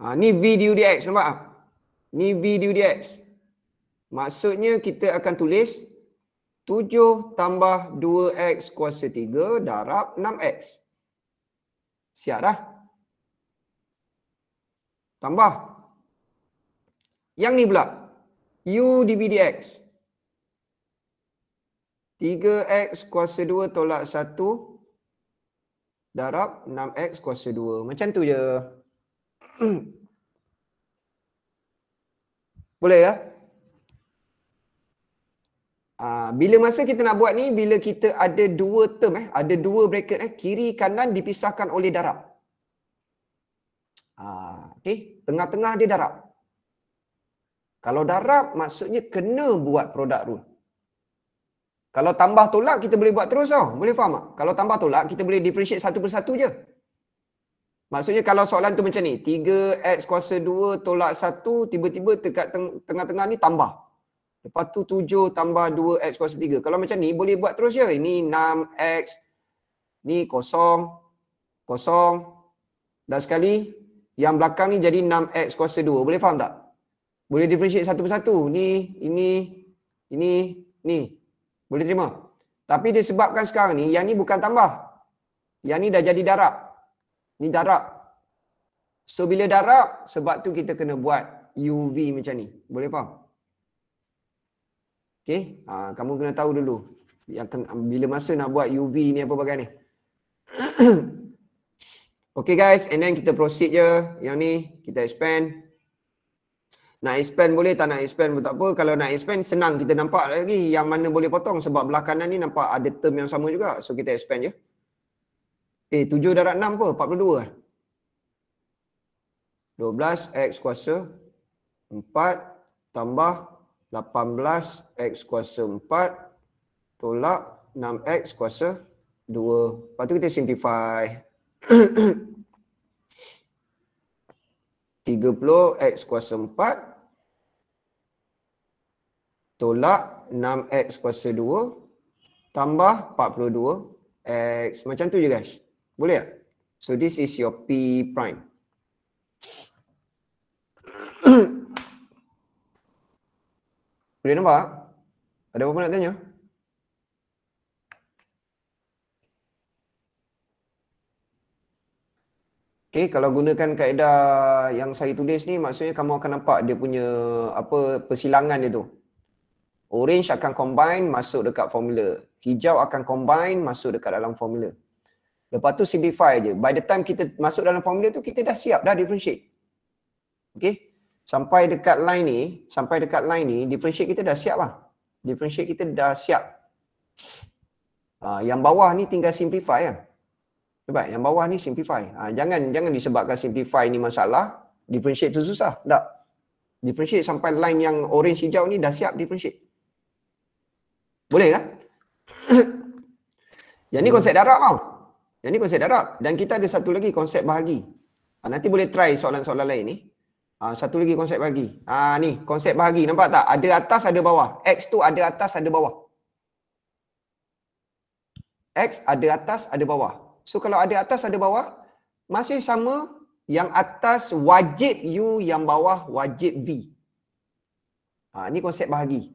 Ha, ni V di UDX nampak? Ni V di UDX. Maksudnya kita akan tulis 7 tambah 2X kuasa 3 darab 6X. Siap dah. Tambah. Yang ni pula. U db dx. di 3x kuasa 2 tolak 1 darab 6x kuasa 2. Macam tu je. Boleh ya? Ah, bila masa kita nak buat ni, bila kita ada dua term eh, ada dua bracket eh, kiri kanan dipisahkan oleh darab. Ah, okay, tengah-tengah dia darab. Kalau darab maksudnya kena buat produk rule. Kalau tambah tolak kita boleh buat terus Oh. Boleh faham tak? Kalau tambah tolak kita boleh differentiate satu persatu je. Maksudnya kalau soalan tu macam ni, 3x kuasa 2 tolak 1 tiba-tiba dekat tengah-tengah ni tambah. Lepas tu 7 tambah 2x kuasa 3. Kalau macam ni boleh buat terus je. Ini 6x ni kosong kosong dah sekali yang belakang ni jadi 6x kuasa 2. Boleh faham tak? Boleh differentiate satu persatu. Ni ini ini ni. Boleh terima? Tapi disebabkan sekarang ni, yang ni bukan tambah. Yang ni dah jadi darab. Ni darab. So bila darab, sebab tu kita kena buat UV macam ni. Boleh faham? Okay. Ha, kamu kena tahu dulu. Yang bila masa nak buat UV ni apa bagian ni. okay guys, and then kita proceed je. Yang ni kita expand. Nak expand boleh, tak nak expand pun tak apa. Kalau nak expand, senang kita nampak lagi yang mana boleh potong sebab belah kanan ni nampak ada term yang sama juga. So kita expand je. Eh, 7 darat 6 apa? 42 lah. 12 X kuasa 4 tambah 18 X kuasa 4 tolak 6 X kuasa 2. Lepas tu kita simplify. 30 X kuasa 4 tolak 6x kuasa 2 tambah 42x macam tu je guys boleh tak so this is your p prime boleh nampak ada apa nak tanya Okay, kalau gunakan kaedah yang saya tulis ni maksudnya kamu akan nampak dia punya apa persilangan dia tu. Orange akan combine masuk dekat formula. Hijau akan combine masuk dekat dalam formula. Lepas tu simplify aje. By the time kita masuk dalam formula tu kita dah siap dah differentiate. Okay. Sampai dekat line ni, sampai dekat line ni, differentiate kita dah siap lah. Differentiate kita dah siap. Ha, yang bawah ni tinggal simplify lah. Cuba yang bawah ni simplify. Ha, jangan jangan disebabkan simplify ni masalah, differentiate tu susah. Tak. Differentiate sampai line yang orange hijau ni dah siap differentiate. Boleh kan? Yang ni hmm. konsep darab tau. Yang ni konsep darab. Dan kita ada satu lagi konsep bahagi. Ha, nanti boleh try soalan-soalan lain ni. Ha, satu lagi konsep bahagi. Ha, ni konsep bahagi. Nampak tak? Ada atas, ada bawah. X tu ada atas, ada bawah. X ada atas, ada bawah. So kalau ada atas, ada bawah. Masih sama yang atas wajib U, yang bawah wajib V. Ha, ni konsep bahagi.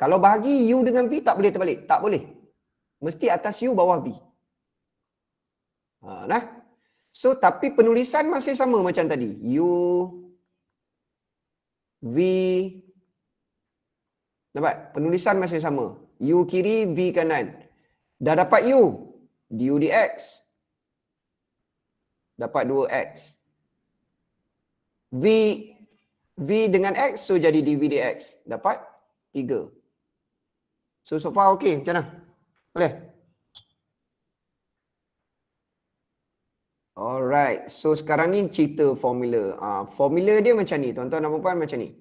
Kalau bahagi U dengan V tak boleh terbalik. Tak boleh. Mesti atas U bawah V. Ha, nah. So tapi penulisan masih sama macam tadi. U V Nampak? Penulisan masih sama. U kiri, V kanan. Dah dapat U. DU DX. Dapat 2X. V V dengan X, so jadi DV DX. Dapat 3. So so far okey macam mana? Boleh. Alright. So sekarang ni cerita formula. Ah formula dia macam ni. Tuan-tuan dan puan macam ni.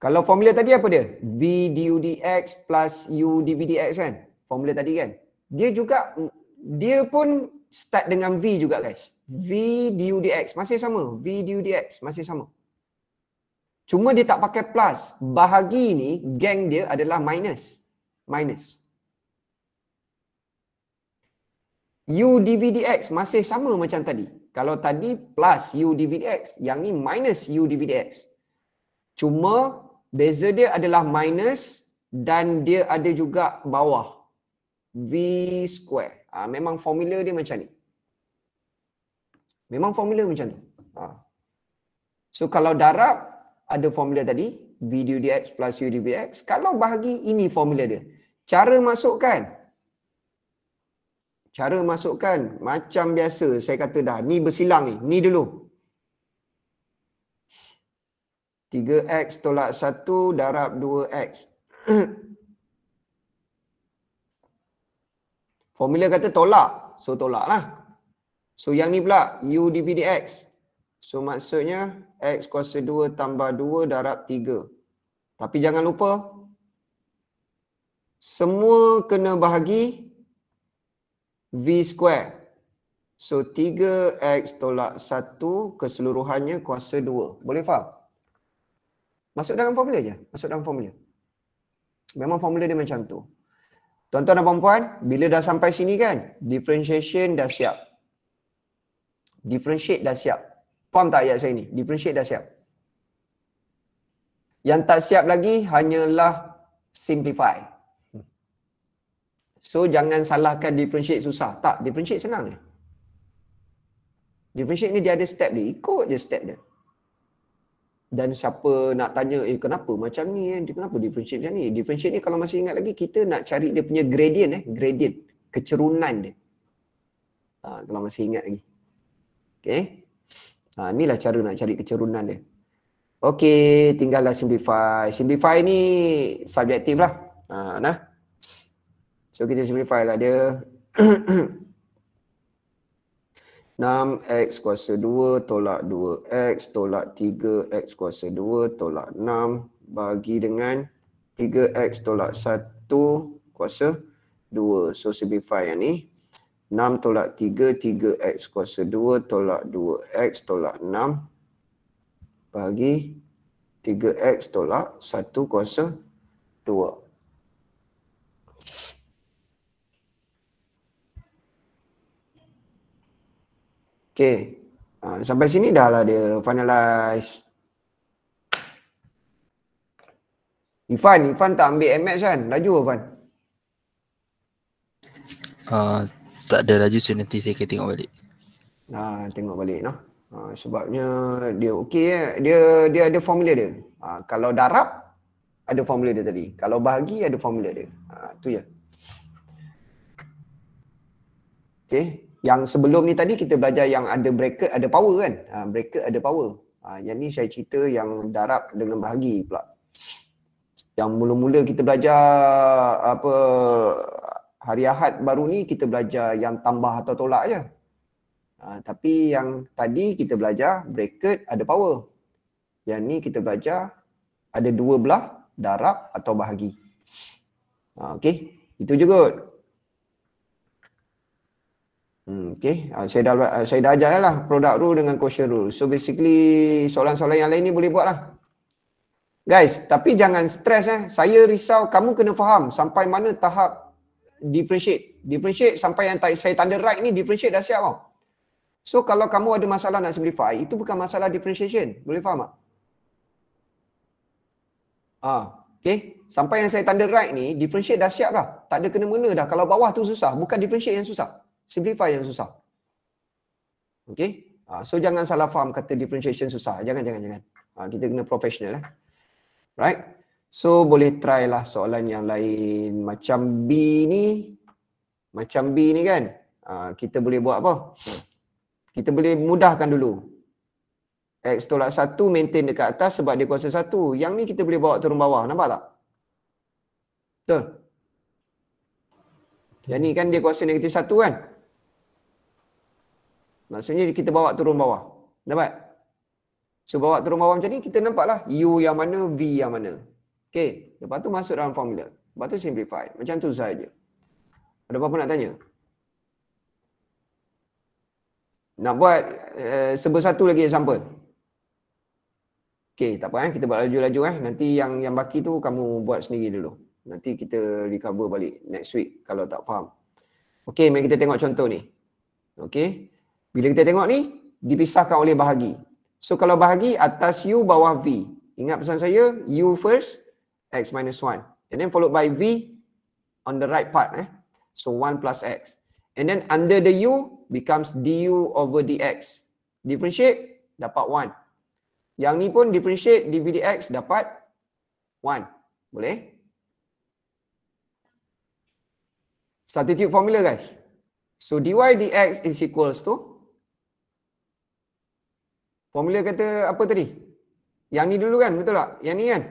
Kalau formula tadi apa dia? V du dx plus u dv dx kan? Formula tadi kan? Dia juga dia pun start dengan v juga guys. V du dx masih sama. V du dx masih sama. Cuma dia tak pakai plus. Bahagi ni geng dia adalah minus. Minus. U dx masih sama macam tadi. Kalau tadi plus u dx, yang ni minus u dx. Cuma beza dia adalah minus dan dia ada juga bawah. V square. Ha, memang formula dia macam ni. Memang formula macam tu. Ha. So kalau darab, ada formula tadi V dx plus U dx Kalau bahagi ini formula dia Cara masukkan Cara masukkan macam biasa saya kata dah Ni bersilang ni, ni dulu 3x tolak 1 darab 2x Formula kata tolak, so tolak lah So yang ni pula U dp dx So maksudnya X kuasa 2 tambah 2 darab 3 Tapi jangan lupa Semua kena bahagi V square So 3X tolak 1 keseluruhannya kuasa 2 Boleh faham? Masuk dalam formula je Masuk dalam formula Memang formula dia macam tu Tuan-tuan dan perempuan Bila dah sampai sini kan Differentiation dah siap Differentiate dah siap Faham tak ayat saya ni? Differentiate dah siap. Yang tak siap lagi hanyalah simplify. So jangan salahkan differentiate susah. Tak, differentiate senang. Je. Differentiate ni dia ada step dia. Ikut je step dia. Dan siapa nak tanya, eh kenapa macam ni? Eh? Kenapa differentiate macam ni? Differentiate ni kalau masih ingat lagi, kita nak cari dia punya gradient. Eh? Gradient. Kecerunan dia. Ha, kalau masih ingat lagi. Okay. Ha, inilah cara nak cari kecerunan dia. Okey, tinggallah simplify. Simplify ni subjektif lah. Ha, nah. So kita simplify lah dia. 6x kuasa 2 tolak 2x tolak 3x kuasa 2 tolak 6 bagi dengan 3x tolak 1 kuasa 2. So simplify yang ni. 6 tolak 3, 3x kuasa 2 tolak 2x tolak 6 bagi 3x tolak 1 kuasa 2. Okay. Ha, sampai sini dah lah dia finalize. Ifan, Ifan tak ambil MX kan? Laju Ifan. Uh, tak ada raja so nanti saya akan tengok balik. Ha, tengok balik noh. Ah, ha, sebabnya dia okey eh. Dia dia ada formula dia. Ha, kalau darab ada formula dia tadi. Kalau bahagi ada formula dia. Ha, tu je. Okey. Yang sebelum ni tadi kita belajar yang ada bracket ada power kan. Ha, bracket ada power. Ha, yang ni saya cerita yang darab dengan bahagi pula. Yang mula-mula kita belajar apa hari Ahad baru ni kita belajar yang tambah atau tolak je. Ha, tapi yang tadi kita belajar bracket ada power. Yang ni kita belajar ada dua belah darab atau bahagi. Ha, okay, itu je kot. Hmm, okay, ha, saya dah saya dah ajar lah product rule dengan quotient rule. So basically soalan-soalan yang lain ni boleh buat lah. Guys, tapi jangan stres eh. Saya risau kamu kena faham sampai mana tahap differentiate. Differentiate sampai yang saya tanda right ni differentiate dah siap tau. So kalau kamu ada masalah nak simplify, itu bukan masalah differentiation. Boleh faham tak? Ah, okay. Sampai yang saya tanda right ni, differentiate dah siap dah. Tak ada kena-mengena dah. Kalau bawah tu susah, bukan differentiate yang susah. Simplify yang susah. Okay. Ah, so jangan salah faham kata differentiation susah. Jangan, jangan, jangan. Ah, kita kena professional. Eh. Right. So boleh try lah soalan yang lain macam B ni macam B ni kan uh, kita boleh buat apa? Kita boleh mudahkan dulu. X tolak 1 maintain dekat atas sebab dia kuasa 1. Yang ni kita boleh bawa turun bawah. Nampak tak? Betul? Yang ni kan dia kuasa negatif 1 kan? Maksudnya kita bawa turun bawah. Nampak? So bawa turun bawah macam ni kita nampaklah U yang mana, V yang mana. Okay, lepas tu masuk dalam formula. Lepas tu simplify. Macam tu saja. Ada apa-apa nak tanya? Nak buat uh, eh, sebuah satu lagi sampel. Okay, tak apa eh. Kita buat laju-laju eh. Nanti yang yang baki tu kamu buat sendiri dulu. Nanti kita recover balik next week kalau tak faham. Okay, mari kita tengok contoh ni. Okay, Bila kita tengok ni, dipisahkan oleh bahagi. So kalau bahagi, atas U bawah V. Ingat pesan saya, U first, x minus 1 and then followed by v on the right part eh so 1 plus x and then under the u becomes du over dx differentiate dapat 1 yang ni pun differentiate dv dx dapat 1 boleh substitute formula guys so dy dx is equals to formula kata apa tadi yang ni dulu kan betul tak yang ni kan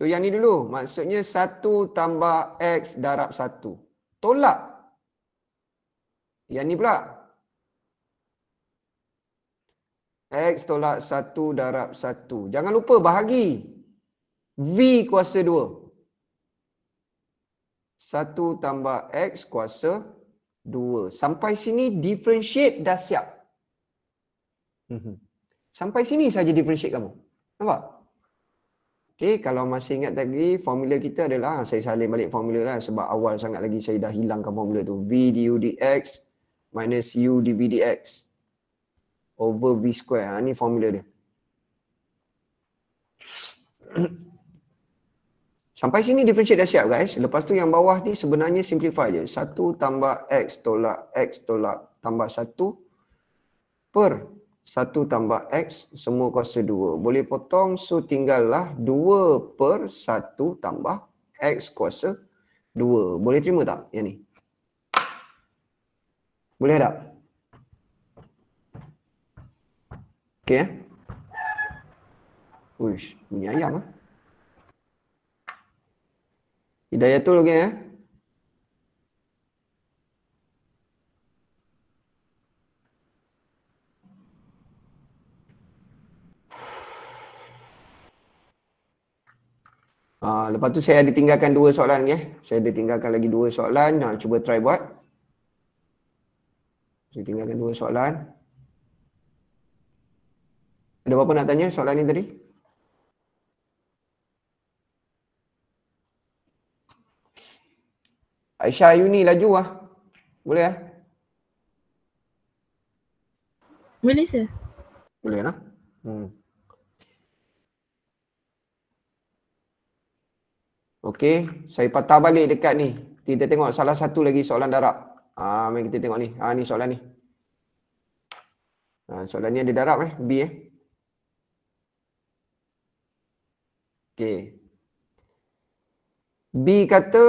So yang ni dulu maksudnya 1 tambah X darab 1. Tolak. Yang ni pula. X tolak 1 darab 1. Jangan lupa bahagi. V kuasa 2. 1 tambah X kuasa 2. Sampai sini differentiate dah siap. Mhm. Sampai sini saja differentiate kamu. Nampak? Okay, kalau masih ingat lagi, formula kita adalah, ha, saya salin balik formula lah sebab awal sangat lagi saya dah hilangkan formula tu. V du dx minus u db dx over v square. Ha, ni formula dia. Sampai sini differentiate dah siap guys. Lepas tu yang bawah ni sebenarnya simplify je. 1 tambah x tolak x tolak tambah 1 per 1 tambah X semua kuasa 2. Boleh potong so tinggallah 2 per 1 tambah X kuasa 2. Boleh terima tak yang ni? Boleh tak? Okay eh? Uish, bunyi ayam lah. Hidayatul okay eh? Ha, lepas tu saya ada tinggalkan dua soalan ya. Saya ada tinggalkan lagi dua soalan. Nak cuba try buat. Saya tinggalkan dua soalan. Ada apa nak tanya soalan ni tadi? Aisyah Ayu ni laju lah. Boleh lah. Boleh sir. Boleh lah. Hmm. Okey, saya patah balik dekat ni. Kita tengok salah satu lagi soalan darab. Ah, mari kita tengok ni. Ah, ni soalan ni. Ha, soalan ni ada darab eh, B eh. Okey. B kata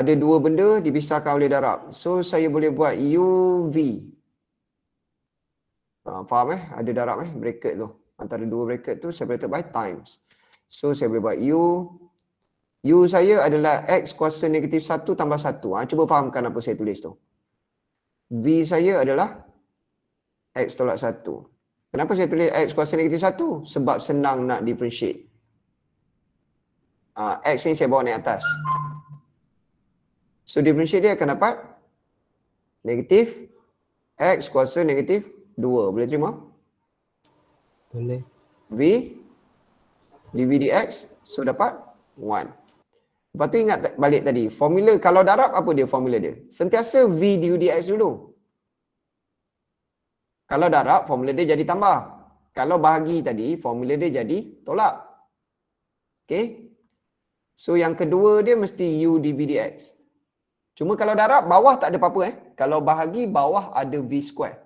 ada dua benda dipisahkan oleh darab. So saya boleh buat UV. Ha, ah, faham eh? Ada darab eh bracket tu. Antara dua bracket tu separated by times. So saya boleh buat U U saya adalah X kuasa negatif 1 tambah 1. Ha, ah, cuba fahamkan apa saya tulis tu. V saya adalah X tolak 1. Kenapa saya tulis X kuasa negatif 1? Sebab senang nak differentiate. Ha, X ni saya bawa naik atas. So differentiate dia akan dapat negatif X kuasa negatif 2. Boleh terima? Boleh. V dividi X. So dapat 1. Lepas tu ingat balik tadi, formula kalau darab apa dia formula dia? Sentiasa V du dx dulu. Kalau darab, formula dia jadi tambah. Kalau bahagi tadi, formula dia jadi tolak. Okay. So yang kedua dia mesti u dv dx. Cuma kalau darab, bawah tak ada apa-apa eh. Kalau bahagi, bawah ada v square.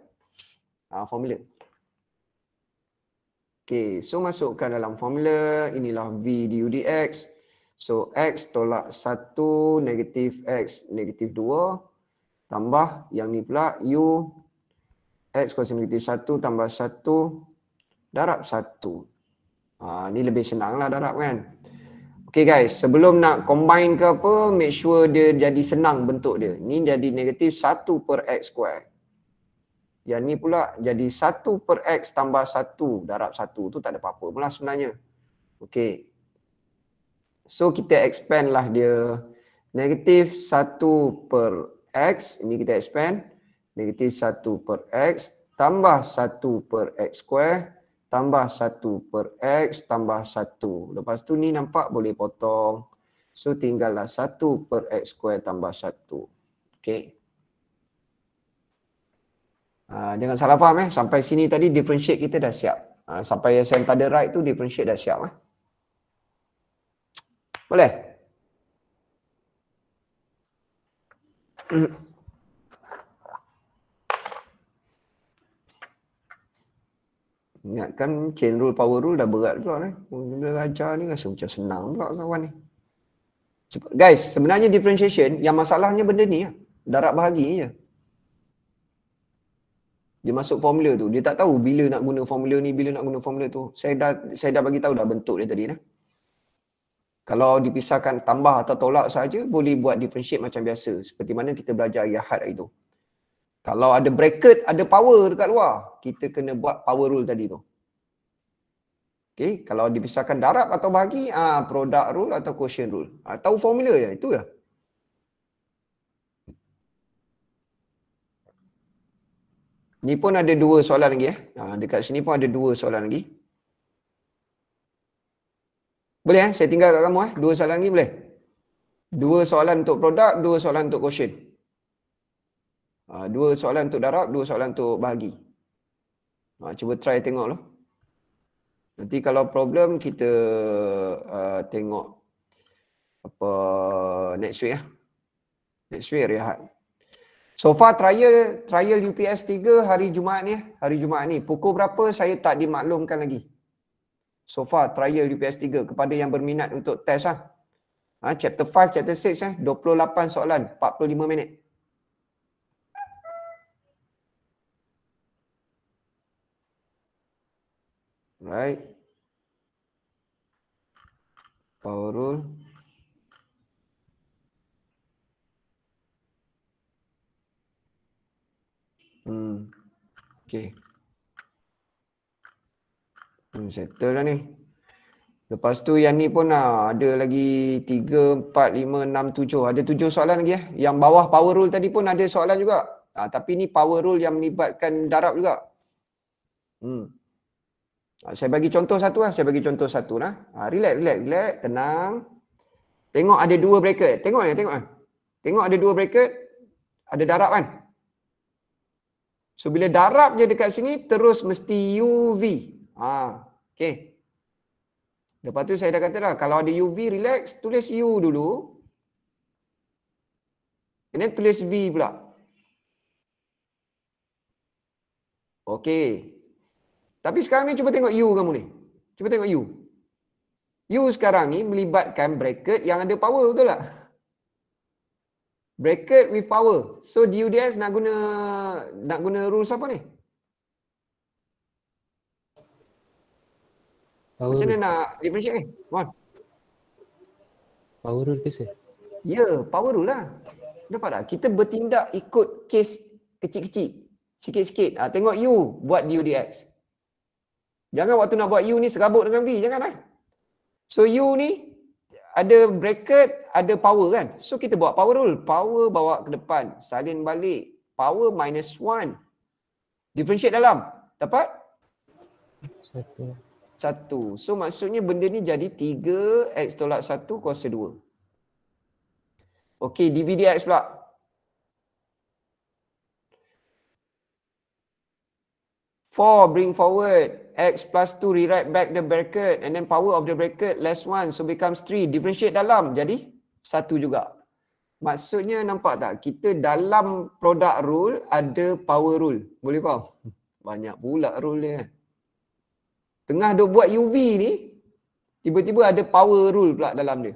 Ha, formula. Okay, so masukkan dalam formula. Inilah v du dx. So X tolak 1 negatif X negatif 2 tambah yang ni pula U X kuasa negatif 1 tambah 1 darab 1. Ha, ni lebih senang lah darab kan. Okay guys sebelum nak combine ke apa make sure dia jadi senang bentuk dia. Ni jadi negatif 1 per X square. Yang ni pula jadi 1 per X tambah 1 darab 1 tu tak ada apa-apa pula sebenarnya. Okay. So kita expand lah dia negatif 1 per x ini kita expand negatif 1 per x tambah 1 per x square tambah 1 per x tambah 1 lepas tu ni nampak boleh potong so tinggallah 1 per x square tambah 1 okey ha, jangan salah faham eh sampai sini tadi differentiate kita dah siap ha, sampai yang saya tak ada right tu differentiate dah siap eh boleh? Ingatkan chain rule, power rule dah berat pula ni. Bila raja ni rasa macam senang pula kawan ni. Guys, sebenarnya differentiation yang masalahnya benda ni. Ya, darab bahagi ni je. Dia masuk formula tu. Dia tak tahu bila nak guna formula ni, bila nak guna formula tu. Saya dah saya dah bagi tahu dah bentuk dia tadi. Nah kalau dipisahkan tambah atau tolak saja boleh buat differentiate macam biasa seperti mana kita belajar yahad hari tu kalau ada bracket ada power dekat luar kita kena buat power rule tadi tu okey kalau dipisahkan darab atau bahagi ah ha, product rule atau quotient rule atau ah, formula je itu ya Ni pun ada dua soalan lagi eh. Ha, dekat sini pun ada dua soalan lagi. Boleh eh? Saya tinggal kat kamu eh. Dua soalan lagi boleh? Dua soalan untuk produk, dua soalan untuk quotient. Ah, dua soalan untuk darab, dua soalan untuk bahagi. Ah, cuba try tengok lah. Nanti kalau problem, kita uh, tengok apa next week lah. Next week, rehat. So far trial, trial UPS 3 hari Jumaat ni. Eh? Hari Jumaat ni. Pukul berapa saya tak dimaklumkan lagi so far trial UPS 3 kepada yang berminat untuk test lah. Ha, chapter 5, chapter 6 eh, 28 soalan, 45 minit. Right. Power rule. Hmm. Okay. Hmm, settle lah ni. Lepas tu yang ni pun ah, ada lagi 3, 4, 5, 6, 7. Ada 7 soalan lagi ya. Eh. Yang bawah power rule tadi pun ada soalan juga. Ah, tapi ni power rule yang melibatkan darab juga. Hmm. Ah, saya bagi contoh satu lah. Saya bagi contoh satu lah. Ah, relax, relax, relax. Tenang. Tengok ada dua bracket. Tengok ya, eh, tengok Eh. Tengok ada dua bracket. Ada darab kan? So bila darab je dekat sini terus mesti UV Ha, okay. Lepas tu saya dah kata dah, kalau ada UV, relax, tulis U dulu. Kena tulis V pula. Okay. Tapi sekarang ni cuba tengok U kamu ni. Cuba tengok U. U sekarang ni melibatkan bracket yang ada power betul tak? Bracket with power. So DUDS nak guna nak guna rules apa ni? Power Macam mana nak differentiate ni? Come on. Power rule ke sih? Ya, power rule lah. Nampak tak? Kita bertindak ikut kes kecil-kecil. Sikit-sikit. Ha, tengok you buat due DX. Jangan waktu nak buat you ni serabut dengan V. Jangan lah. So you ni ada bracket, ada power kan. So kita buat power rule. Power bawa ke depan. Salin balik. Power minus one. Differentiate dalam. Dapat? Satu satu. So maksudnya benda ni jadi 3x tolak 1 kuasa 2. Okey, dividi x pula. Four bring forward x plus 2 rewrite back the bracket and then power of the bracket less 1 so becomes 3 differentiate dalam jadi 1 juga. Maksudnya nampak tak kita dalam product rule ada power rule. Boleh faham? Banyak pula rule dia. Tengah dia buat UV ni, tiba-tiba ada power rule pula dalam dia.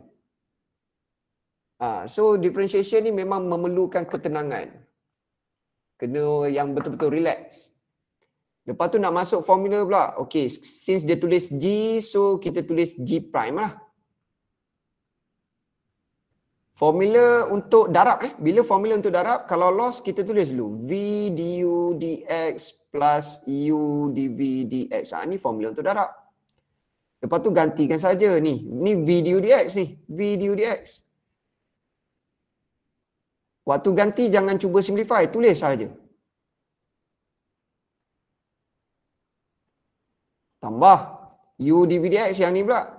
Ha, so differentiation ni memang memerlukan ketenangan. Kena yang betul-betul relax. Lepas tu nak masuk formula pula. Okay, since dia tulis G, so kita tulis G prime lah. Formula untuk darab eh. Bila formula untuk darab, kalau loss kita tulis dulu. V, du, dx plus u dv dx. Ha, ni formula untuk darab. Lepas tu gantikan saja ni. Ni v du dx ni. V du dx. Waktu ganti jangan cuba simplify. Tulis saja. Tambah u dv dx yang ni pula.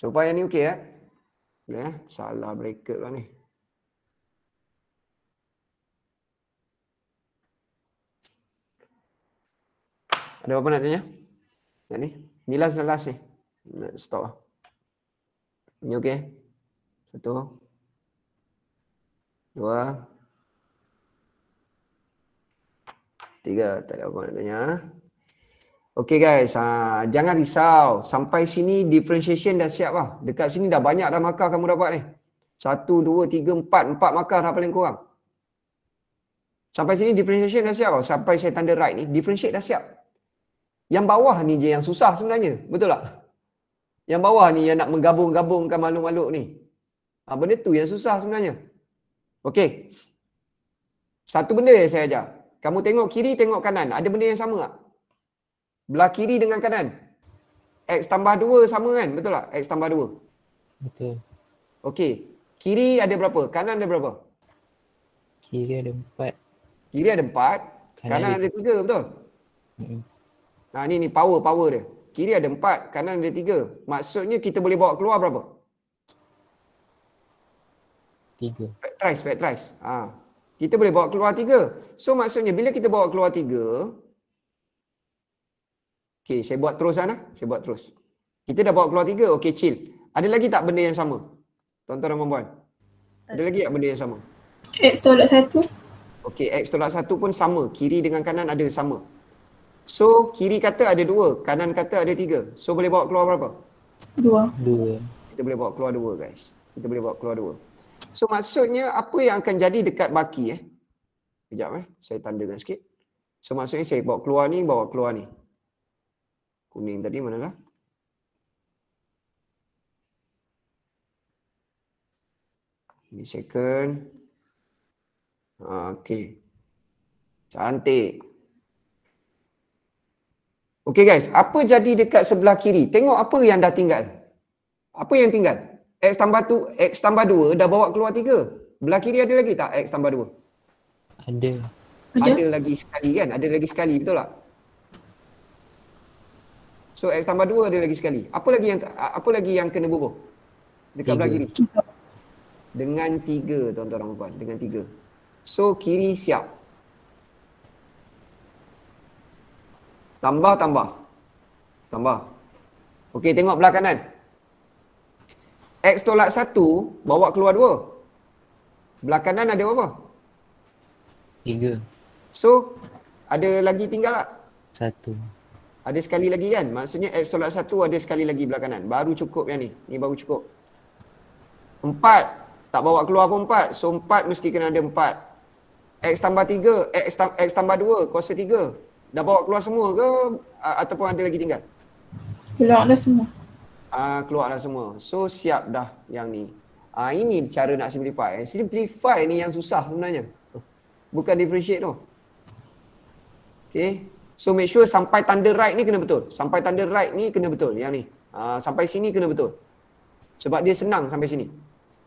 So yang ni okey eh? Ya, eh, salah bracket lah ni. Ada apa nak tanya? Yang ni? Ni last dan last ni. Nak stop lah. Ni okey? Satu. Dua. Tiga. Tak ada apa nak tanya. Ha? Okay guys, ha, jangan risau. Sampai sini differentiation dah siap lah. Dekat sini dah banyak dah markah kamu dapat ni. Satu, dua, tiga, empat. Empat markah dah paling kurang. Sampai sini differentiation dah siap lah. Sampai saya tanda right ni, differentiate dah siap. Yang bawah ni je yang susah sebenarnya. Betul tak? Yang bawah ni yang nak menggabung-gabungkan makhluk-makhluk ni. Ha, benda tu yang susah sebenarnya. Okay. Satu benda yang saya ajar. Kamu tengok kiri, tengok kanan. Ada benda yang sama tak? belah kiri dengan kanan x tambah 2 sama kan betul tak x tambah 2 betul okey kiri ada berapa kanan ada berapa kiri ada 4 kiri ada 4 kanan, kanan ada 3 betul hmm. nah ni ni power power dia kiri ada 4 kanan ada 3 maksudnya kita boleh bawa keluar berapa 3 back thrice back thrice ha ah. kita boleh bawa keluar 3 so maksudnya bila kita bawa keluar 3 Okay, saya buat terus sana, Saya buat terus. Kita dah bawa keluar tiga. Okay, chill. Ada lagi tak benda yang sama? Tuan-tuan dan perempuan. Ada lagi tak benda yang sama? X tolak satu. Okay, X tolak satu pun sama. Kiri dengan kanan ada sama. So, kiri kata ada dua. Kanan kata ada tiga. So, boleh bawa keluar berapa? Dua. Dua. Kita boleh bawa keluar dua, guys. Kita boleh bawa keluar dua. So, maksudnya apa yang akan jadi dekat baki eh? Sekejap eh. Saya tandakan sikit. So, maksudnya saya bawa keluar ni, bawa keluar ni kuning tadi mana manakah? Ini second. Okay. Cantik. Okay guys, apa jadi dekat sebelah kiri? Tengok apa yang dah tinggal. Apa yang tinggal? X tambah, tu, X tambah 2 dah bawa keluar 3. Belah kiri ada lagi tak X tambah 2? Ada. Ada, ada lagi sekali kan? Ada lagi sekali betul tak? So X tambah 2 ada lagi sekali. Apa lagi yang apa lagi yang kena bubuh? Dekat belah kiri. Dengan 3 tuan-tuan dan puan, dengan 3. So kiri siap. Tambah tambah. Tambah. Okey, tengok belah kanan. X tolak 1 bawa keluar 2. Belah kanan ada apa? 3. So ada lagi tinggal tak? 1. Ada sekali lagi kan? Maksudnya eh, solat satu ada sekali lagi belah kanan. Baru cukup yang ni. Ni baru cukup. Empat. Tak bawa keluar pun empat. So empat mesti kena ada empat. X tambah tiga. X, tam- X tambah dua. Kuasa tiga. Dah bawa keluar semua ke? A- ataupun ada lagi tinggal? Keluarlah semua. Ah uh, keluarlah semua. So siap dah yang ni. Ah uh, ini cara nak simplify. Eh, simplify ni yang susah sebenarnya. Bukan differentiate tu. Okay. So make sure sampai tanda right ni kena betul. Sampai tanda right ni kena betul. Yang ni. Ha, sampai sini kena betul. Sebab dia senang sampai sini.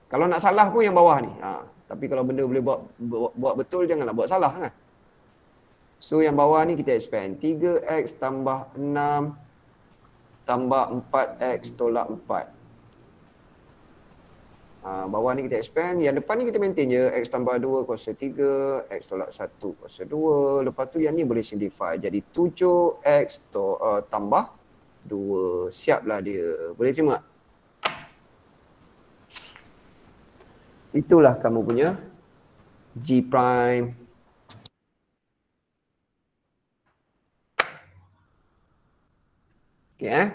Kalau nak salah pun yang bawah ni. Ha, tapi kalau benda boleh buat, buat, buat betul, janganlah buat salah kan. So yang bawah ni kita expand. 3x tambah 6 tambah 4x tolak 4. Ah, bawah ni kita expand, yang depan ni kita maintain je X tambah 2 kuasa 3, X tolak 1 kuasa 2 Lepas tu yang ni boleh simplify jadi 7X to, uh, tambah 2 Siaplah dia, boleh terima? Itulah kamu punya G prime Okay eh?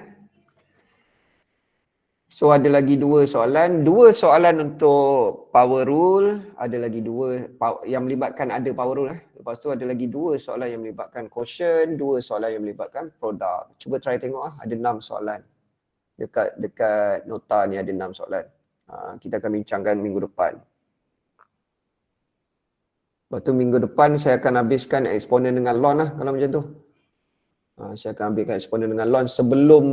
So ada lagi dua soalan, dua soalan untuk power rule, ada lagi dua yang melibatkan ada power rule eh. Lepas tu ada lagi dua soalan yang melibatkan quotient, dua soalan yang melibatkan produk. Cuba try tengok lah, ada enam soalan. Dekat dekat nota ni ada enam soalan. Ha, kita akan bincangkan minggu depan. Lepas tu minggu depan saya akan habiskan eksponen dengan lon lah kalau macam tu. Ha, saya akan ambilkan eksponen dengan lon sebelum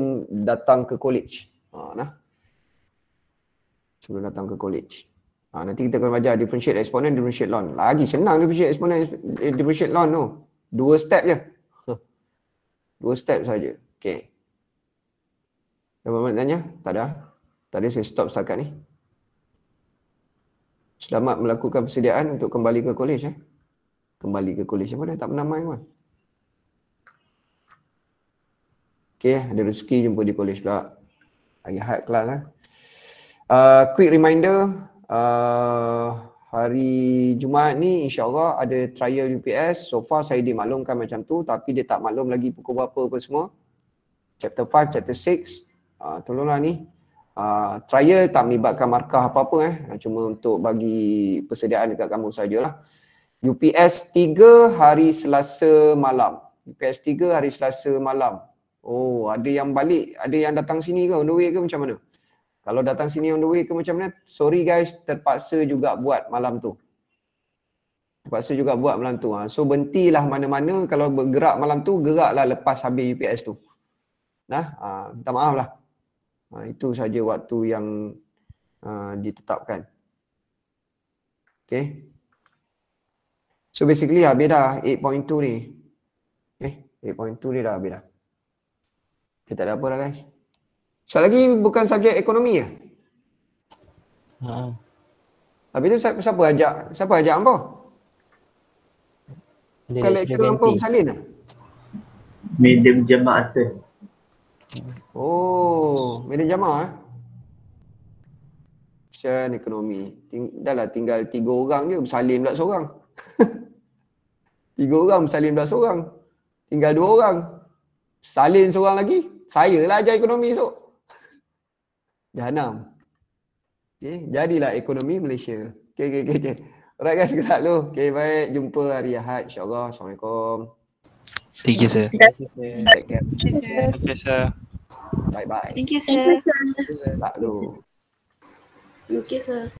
datang ke college. Ha, nah sebelum datang ke college. Ha, nanti kita akan belajar differentiate exponent, differentiate ln. Lagi senang differentiate exponent, eh, differentiate ln tu. Dua step je. Dua step saja. Okay. Apa-apa nak tanya? Tak ada. Tadi saya stop setakat ni. Selamat melakukan persediaan untuk kembali ke kolej. Eh. Kembali ke kolej, Apa dah tak pernah main pun. Okay, ada rezeki jumpa di kolej, pula. Hari hard kelas lah. Eh. Uh, quick reminder uh, hari Jumaat ni insya Allah ada trial UPS. So far saya dimaklumkan macam tu tapi dia tak maklum lagi pukul berapa apa semua. Chapter 5, chapter 6. Uh, tolonglah ni. Uh, trial tak melibatkan markah apa-apa eh. Uh, cuma untuk bagi persediaan dekat kamu saja lah. UPS 3 hari Selasa malam. UPS 3 hari Selasa malam. Oh, ada yang balik, ada yang datang sini ke, on the way ke macam mana? Kalau datang sini on the way ke macam mana? Sorry guys, terpaksa juga buat malam tu. Terpaksa juga buat malam tu. Ha. So bentilah mana-mana kalau bergerak malam tu, geraklah lepas habis UPS tu. Nah, ha, minta maaf lah. Ha, itu saja waktu yang ha, ditetapkan. Okay. So basically habis dah 8.2 ni. Eh, okay, 8.2 ni dah habis Kita okay, tak ada apa dah guys. Satu lagi bukan subjek ekonomi ya? Ha. Habis tu siapa ajak? Siapa ajak hangpa? Kalau lecturer hangpa bersalin lah? Medium jemaah tu. Oh, medium jemaah eh? Dan ekonomi. Ting- dah lah tinggal tiga orang je salin pula seorang. tiga orang salin pula seorang. Tinggal dua orang. Salin seorang lagi. Saya lah ajar ekonomi esok. Jahanam. Okay, jadilah ekonomi Malaysia. Okay, okay, okay. Alright guys, gerak dulu. Okay, bye. Jumpa hari Ahad. InsyaAllah. Assalamualaikum. Thank you, sir. Thank you, sir. Bye-bye. Thank you, sir. Thank you, sir. Thank you, sir. Thank you, sir.